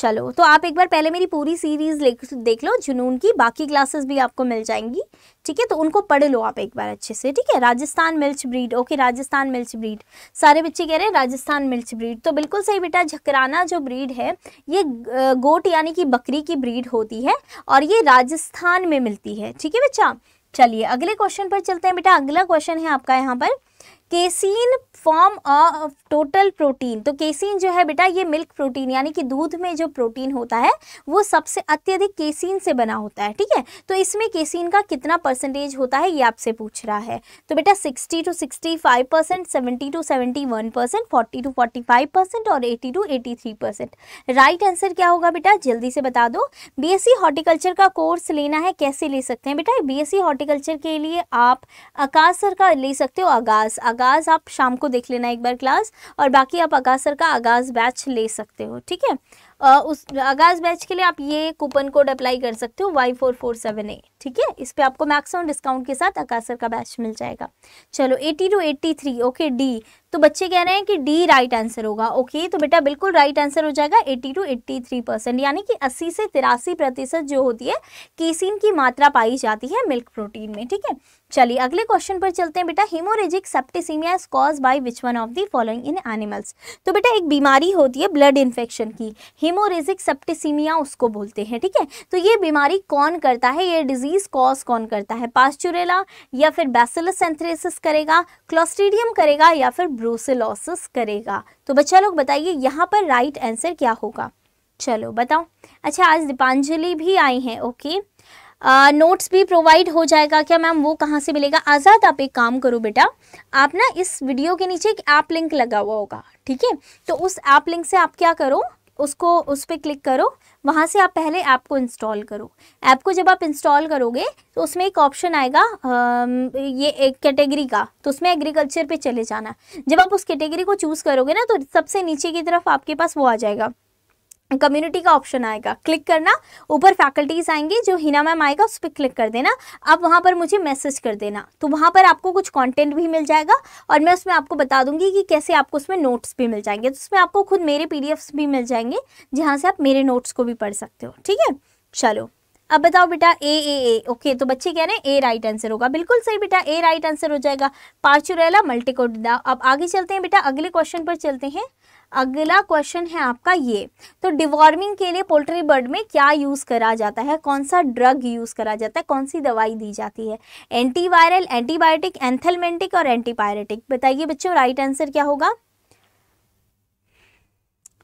चलो तो आप एक बार पहले मेरी पूरी सीरीज देख लो जुनून की बाकी क्लासेस भी आपको मिल जाएंगी ठीक है तो उनको पढ़ लो आप एक बार अच्छे से ठीक है Rajasthan milch breed okay Rajasthan milch breed सारे बच्चे कह रहे हैं राजस्थान मिल्च ब्रीड तो बिल्कुल सही बेटा झकराना जो ब्रीड है ये गोट यानी कि बकरी की ब्रीड होती है और ये राजस्थान में मिलती है ठीक है बच्चा चलिए अगले क्वेश्चन पर चलते हैं बेटा अगला क्वेश्चन है आपका यहाँ पर casein form of total protein तो केसीन जो है बेटा ये मिल्क प्रोटीन यानी कि दूध में जो प्रोटीन होता है वो सबसे अत्यधिक केसीन से बना होता है ठीक है तो इसमें केसीन का कितना परसेंटेज होता है ये आपसे पूछ रहा है तो बेटा 60 to 65 percent seventy to 71 percent forty to 45 percent और 80 टू 83 परसेंट राइट आंसर क्या होगा बेटा जल्दी से बता दो सी हॉर्टिकल्चर का कोर्स लेना है कैसे ले सकते हैं बेटा सी हॉर्टिकल्चर के लिए आप अकासर का ले सकते हो आगाज आगाज आगाज़ आप शाम को देख लेना एक बार क्लास और बाकी आप आगाज़ सर का आगाज़ बैच ले सकते हो ठीक है उस आगाज़ बैच के लिए आप ये कूपन कोड अप्लाई कर सकते हो Y four four seven A ठीक है इस पर आपको मैक्सिमम डिस्काउंट के साथ आकाश सर का बैच मिल जाएगा चलो eighty to eighty three okay D तो बच्चे कह रहे हैं कि डी राइट आंसर होगा ओके तो बेटा बिल्कुल राइट आंसर हो जाएगा 80 टू 83 परसेंट यानी कि 80 से तिरासी प्रतिशत जो होती है केसिन की मात्रा पाई जाती है मिल्क प्रोटीन में ठीक है चलिए अगले क्वेश्चन पर चलते हैं बेटा haemorrhagic septicaemia is cause by which one of the following in animals तो बेटा एक बीमारी होती है ब्लड इन्फेक्शन की हिमोरेजिक सेप्टिसीमिया उसको बोलते हैं ठीक है तो ये बीमारी कौन करता है ये डिजीज कॉज कौन करता है पास्चुरेला या फिर बेसिलस एंथ्रेसिस करेगा क्लोस्ट्रीडियम करेगा या फिर ब्रोसिलोसिस करेगा तो बच्चा लोग बताइए यहाँ पर राइट आंसर क्या होगा चलो बताओ अच्छा आज दीपांजलि भी आई हैं ओके नोट्स भी प्रोवाइड हो जाएगा क्या मैम वो कहाँ से मिलेगा आज़ाद आप एक काम करो बेटा आप ना इस वीडियो के नीचे एक ऐप लिंक लगा हुआ होगा ठीक है तो उस ऐप लिंक से आप क्या करो उसको उस पर क्लिक करो वहाँ से आप पहले ऐप को इंस्टॉल करो ऐप को जब आप इंस्टॉल करोगे तो उसमें एक ऑप्शन आएगा आ, ये एक कैटेगरी का तो उसमें एग्रीकल्चर पे चले जाना जब आप उस कैटेगरी को चूज़ करोगे ना तो सबसे नीचे की तरफ आपके पास वो आ जाएगा कम्युनिटी का ऑप्शन आएगा क्लिक करना ऊपर फैकल्टीज आएंगे जो हिना मैम आएगा उस पर क्लिक कर देना आप वहाँ पर मुझे मैसेज कर देना तो वहाँ पर आपको कुछ कंटेंट भी मिल जाएगा और मैं उसमें आपको बता दूंगी कि कैसे आपको उसमें नोट्स भी मिल जाएंगे तो उसमें आपको खुद मेरे पी भी मिल जाएंगे जहाँ से आप मेरे नोट्स को भी पढ़ सकते हो ठीक है चलो अब बताओ बेटा ए ए ए ओके तो बच्चे कह रहे हैं ए राइट आंसर होगा बिल्कुल सही बेटा ए राइट आंसर हो जाएगा पार्चुरैला मल्टीकोडा अब आगे चलते हैं बेटा अगले क्वेश्चन पर चलते हैं अगला क्वेश्चन है आपका ये तो डिवॉर्मिंग के लिए पोल्ट्री बर्ड में क्या यूज़ करा जाता है कौन सा ड्रग यूज़ करा जाता है कौन सी दवाई दी जाती है एंटीवायरल एंटीबायोटिक एंथेलमेंटिक और एंटीपायरेटिक बताइए बच्चों राइट आंसर क्या होगा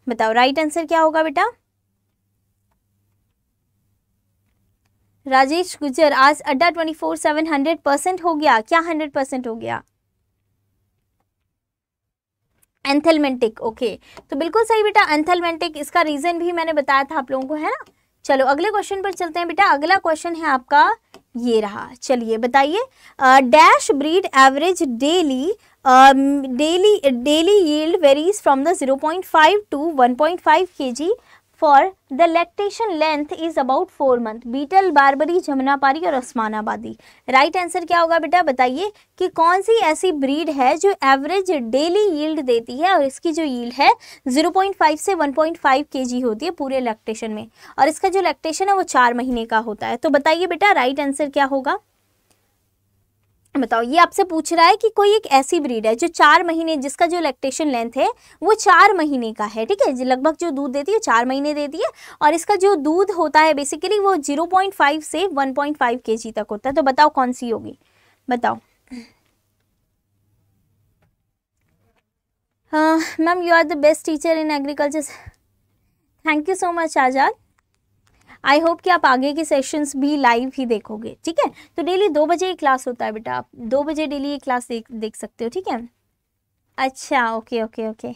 बताओ राइट आंसर क्या होगा बेटा राजेश गुजर आज अड्डा twenty four seven hundred percent हो गया क्या हंड्रेड परसेंट हो गया एंथेलमेंटिक ओके तो बिल्कुल सही बेटा एंथेलमेंटिक इसका रीज़न भी मैंने बताया था आप लोगों को है ना चलो अगले क्वेश्चन पर चलते हैं बेटा अगला क्वेश्चन है आपका ये रहा चलिए बताइए dash breed average daily daily daily yield varies from the 0.5 to 1.5 KG for the lactation length is about four month Beetal Barbari Jamunapari और उस्मानाबादी राइट आंसर क्या होगा बेटा बताइए कि कौन सी ऐसी ब्रीड है जो एवरेज डेली यील्ड देती है और इसकी जो यील्ड है 0.5 से 1.5 केजी होती है पूरे लेक्टेशन में और इसका जो लेक्टेशन है वो चार महीने का होता है तो बताइए बेटा राइट आंसर क्या होगा बताओ ये आपसे पूछ रहा है कि कोई एक ऐसी ब्रीड है जो चार महीने जिसका जो लैक्टेशन लेंथ है वो चार महीने का है ठीक है लगभग जो दूध देती है चार महीने देती है और इसका जो दूध होता है बेसिकली वो 0.5 से 1.5 पॉइंट तक होता है तो बताओ कौन सी होगी बताओ ma'am you are the best teacher in agriculture thank you so much Azad I hope कि आप आगे के सेशंस भी लाइव ही देखोगे ठीक है तो डेली दो बजे क्लास होता है बेटा आप दो बजे डेली ये क्लास देख देख सकते हो ठीक है अच्छा okay okay okay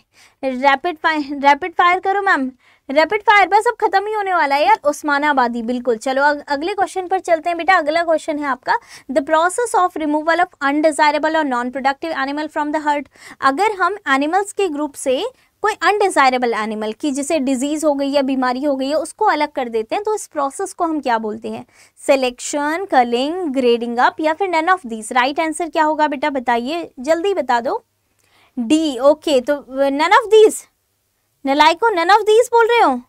rapid fire rapid fire करो मैम रैपिड फायर बस अब खत्म ही होने वाला है यार उस्मानाबादी बिल्कुल चलो अग, अगले क्वेश्चन पर चलते हैं बेटा अगला क्वेश्चन है आपका the process of removal of undesirable और non productive animal from the herd अगर हम एनिमल्स के ग्रुप से कोई अनडिज़ायरेबल एनिमल की जिसे डिजीज़ हो गई या बीमारी हो गई है उसको अलग कर देते हैं तो इस प्रोसेस को हम क्या बोलते हैं सिलेक्शन कलिंग ग्रेडिंग अप या फिर none of these right answer क्या होगा बेटा बताइए जल्दी बता दो डी ओके okay, तो नन ऑफ दीज नलाइको नन ऑफ दीज बोल रहे हो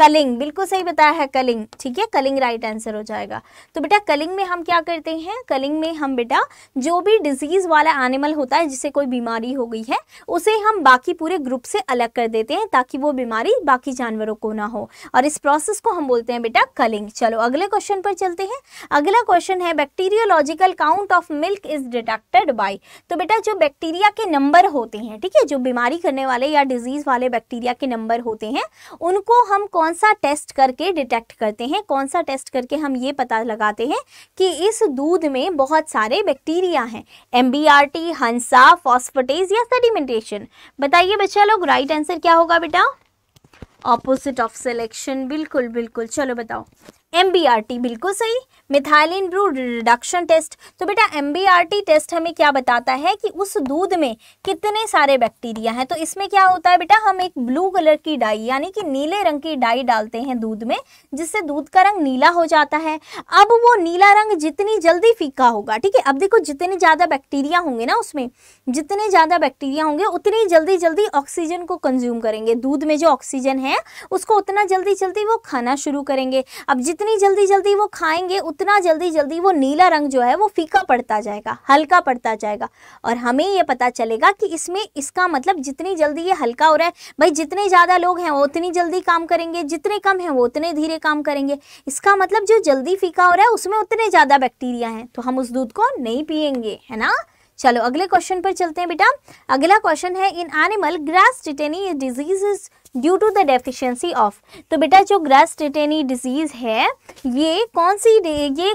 कलिंग बिल्कुल सही बताया है कलिंग ठीक है कलिंग राइट आंसर हो जाएगा तो बेटा कलिंग में हम क्या करते हैं कलिंग में हम बेटा जो भी डिजीज वाला एनिमल होता है जिसे कोई बीमारी हो गई है उसे हम बाकी पूरे ग्रुप से अलग कर देते हैं ताकि वो बीमारी बाकी जानवरों को ना हो और इस प्रोसेस को हम बोलते हैं बेटा कलिंग चलो अगले क्वेश्चन पर चलते हैं अगला क्वेश्चन है bacteriological count of milk is detected by तो बेटा जो बैक्टीरिया के नंबर होते हैं ठीक है जो बीमारी करने वाले या डिजीज वाले बैक्टीरिया के नंबर होते हैं उनको हम कौन कौन सा टेस्ट करके डिटेक्ट करते हैं कौन सा टेस्ट करके हम ये पता लगाते हैं कि इस दूध में बहुत सारे बैक्टीरिया हैं एम हंसा फॉस्फोटेज या सेडिमेंटेशन बताइए बच्चा लोग राइट आंसर क्या होगा बेटा ऑपोजिट ऑफ सिलेक्शन बिल्कुल बिल्कुल चलो बताओ एम बिल्कुल सही मिथाइलिन ब्रू रिडक्शन टेस्ट तो बेटा एम टेस्ट हमें क्या बताता है कि उस दूध में कितने सारे बैक्टीरिया हैं तो इसमें क्या होता है बेटा हम एक ब्लू कलर की डाई यानी कि नीले रंग की डाई डालते हैं दूध में जिससे दूध का रंग नीला हो जाता है अब वो नीला रंग जितनी जल्दी फीका होगा ठीक है अब देखो जितने ज़्यादा बैक्टीरिया होंगे ना उसमें जितने ज़्यादा बैक्टीरिया होंगे उतनी जल्दी जल्दी ऑक्सीजन को कंज्यूम करेंगे दूध में जो ऑक्सीजन है उसको उतना जल्दी जल्दी वो खाना शुरू करेंगे अब जित जितनी जल्दी जल्दी वो खाएंगे उतना जल्दी जल्दी वो नीला रंग जो है वो फीका पड़ता जाएगा हल्का पड़ता जाएगा और हमें ये पता चलेगा कि इसमें इसका मतलब जितनी जल्दी ये हल्का हो रहा है भाई जितने ज़्यादा लोग हैं वो उतनी जल्दी काम करेंगे जितने कम हैं वो उतने धीरे काम करेंगे इसका मतलब जो जल्दी फीका हो रहा है उसमें उतने ज़्यादा बैक्टीरिया हैं तो हम उस दूध को नहीं पियेंगे है ना चलो अगले क्वेश्चन पर चलते हैं बेटा अगला क्वेश्चन है in animal grass tetany disease due to the deficiency of तो बेटा जो ग्रास टिटेनी डिजीज़ है ये कौन सी ये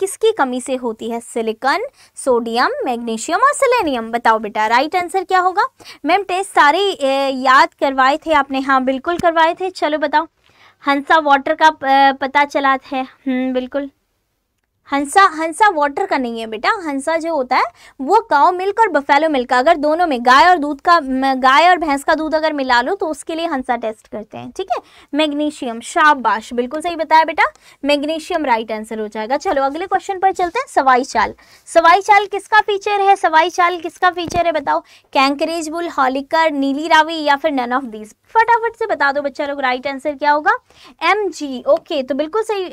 किसकी कमी से होती है सिलिकन सोडियम मैग्नीशियम और सिलेनियम बताओ बेटा राइट आंसर क्या होगा मैम टेस्ट सारे याद करवाए थे आपने हाँ बिल्कुल करवाए थे चलो बताओ हंसा वाटर का पता चला है हम्म, बिल्कुल हंसा हंसा वाटर का नहीं है बेटा हंसा जो होता है वो काओ मिल्क और बफेलो मिल्क का अगर दोनों में गाय और दूध का गाय और भैंस का दूध अगर मिला लो तो उसके लिए हंसा टेस्ट करते हैं ठीक है मैग्नीशियम शाबाश बिल्कुल सही बताया बेटा मैग्नीशियम राइट आंसर हो जाएगा चलो अगले क्वेश्चन पर चलते हैं सवाई चाल सवाई चाल किसका फीचर है सवाई चाल किसका फीचर है बताओ कैंकरेज बुल हॉलिकर नीली रावी या फिर नन ऑफ दीज फटाफट से बता दो बच्चा लोग राइट आंसर क्या होगा एम ओके तो बिल्कुल सही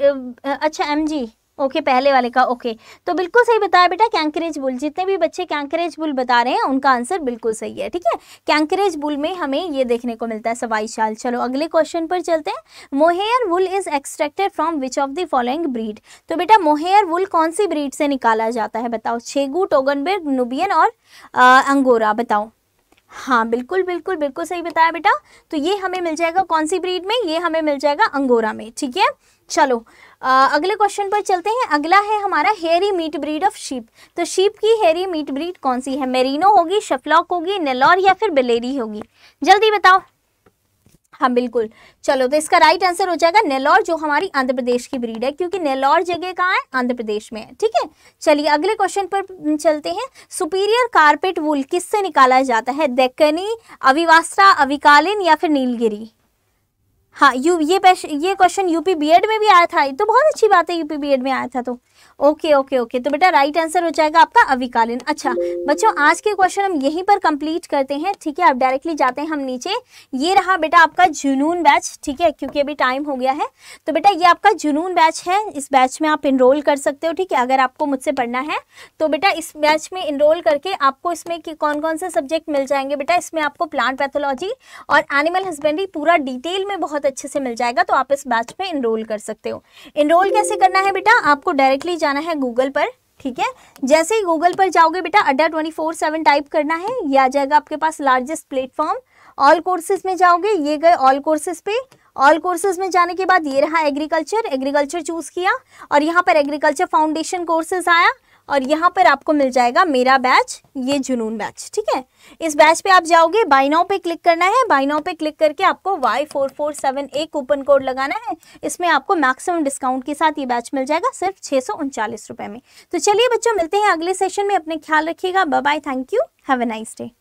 अच्छा एम ओके okay, पहले वाले का ओके okay. तो बिल्कुल सही बताया बेटा कैंकरेज बुल जितने भी बच्चे कैंकरेज बुल बता रहे हैं उनका आंसर बिल्कुल सही है ठीक है कैंकरेज बुल में हमें ये देखने को मिलता है सवाई शाल चलो अगले क्वेश्चन पर चलते हैं mohair wool is extracted from which of the following breed तो बेटा मोहेयर वुल कौन सी ब्रीड से निकाला जाता है बताओ छेगू टोगनबर्ग नुबियन और आ, अंगोरा बताओ हाँ बिल्कुल बिल्कुल बिल्कुल सही बताया बेटा तो ये हमें मिल जाएगा कौन सी ब्रीड में ये हमें मिल जाएगा अंगोरा में ठीक है चलो आ, अगले क्वेश्चन पर चलते हैं अगला है हमारा hairy meat breed of sheep तो शीप की हेरी मीट ब्रीड कौन सी है मेरीनो होगी शफलॉक होगी नेलोर या फिर बिलेरी होगी जल्दी बताओ हाँ बिल्कुल चलो तो इसका राइट आंसर हो जाएगा नेलोर जो हमारी आंध्र प्रदेश की ब्रीड है क्योंकि नेलोर जगह कहाँ है आंध्र प्रदेश में है ठीक है चलिए अगले क्वेश्चन पर चलते हैं सुपीरियर कारपेट वूल किससे निकाला जाता है देकनी अविवास्त्रा अविकालीन या फिर नीलगिरी हाँ यू ये ये क्वेश्चन यूपी बीएड में भी आया था तो बहुत अच्छी बात है यूपी बीएड में आया था तो ओके ओके ओके तो बेटा राइट आंसर हो जाएगा आपका अविकालीन अच्छा बच्चों आज के क्वेश्चन हम यहीं पर कंप्लीट करते हैं ठीक है आप डायरेक्टली जाते हैं हम नीचे ये रहा बेटा आपका जुनून बैच ठीक है क्योंकि अभी टाइम हो गया है तो बेटा ये आपका जुनून बैच है इस बैच में आप इनरोल कर सकते हो ठीक है अगर आपको मुझसे पढ़ना है तो बेटा इस बैच में इनरोल करके आपको इसमें कौन कौन से सब्जेक्ट मिल जाएंगे बेटा इसमें आपको प्लांट पैथोलॉजी और एनिमल हस्बेंड्री पूरा डिटेल में बहुत अच्छे से मिल जाएगा तो आप इस बैच में इनरोल कर सकते हो इनरोल कैसे करना है बेटा आपको डायरेक्टली जाना है गूगल पर ठीक है जैसे ही गूगल पर जाओगे बेटा अड्डा ट्वेंटी फोर सेवन टाइप करना है ये आ जाएगा आपके पास लार्जेस्ट प्लेटफॉर्म ऑल कोर्सेज में जाओगे ये गए ऑल कोर्सेज पे ऑल कोर्सेज में जाने के बाद ये रहा एग्रीकल्चर एग्रीकल्चर चूज़ किया और यहाँ पर एग्रीकल्चर फाउंडेशन कोर्सेज आया और यहाँ पर आपको मिल जाएगा मेरा बैच ये जुनून बैच ठीक है इस बैच पे आप जाओगे बाइनाओ पे क्लिक करना है बाइनाओ पे क्लिक करके आपको Y four four seven A coupon code लगाना है इसमें आपको मैक्सिमम डिस्काउंट के साथ ये बैच मिल जाएगा सिर्फ छः सौ उनचालीस रुपये में तो चलिए बच्चों मिलते हैं अगले सेशन में अपने ख्याल रखिएगा bye thank you have a nice day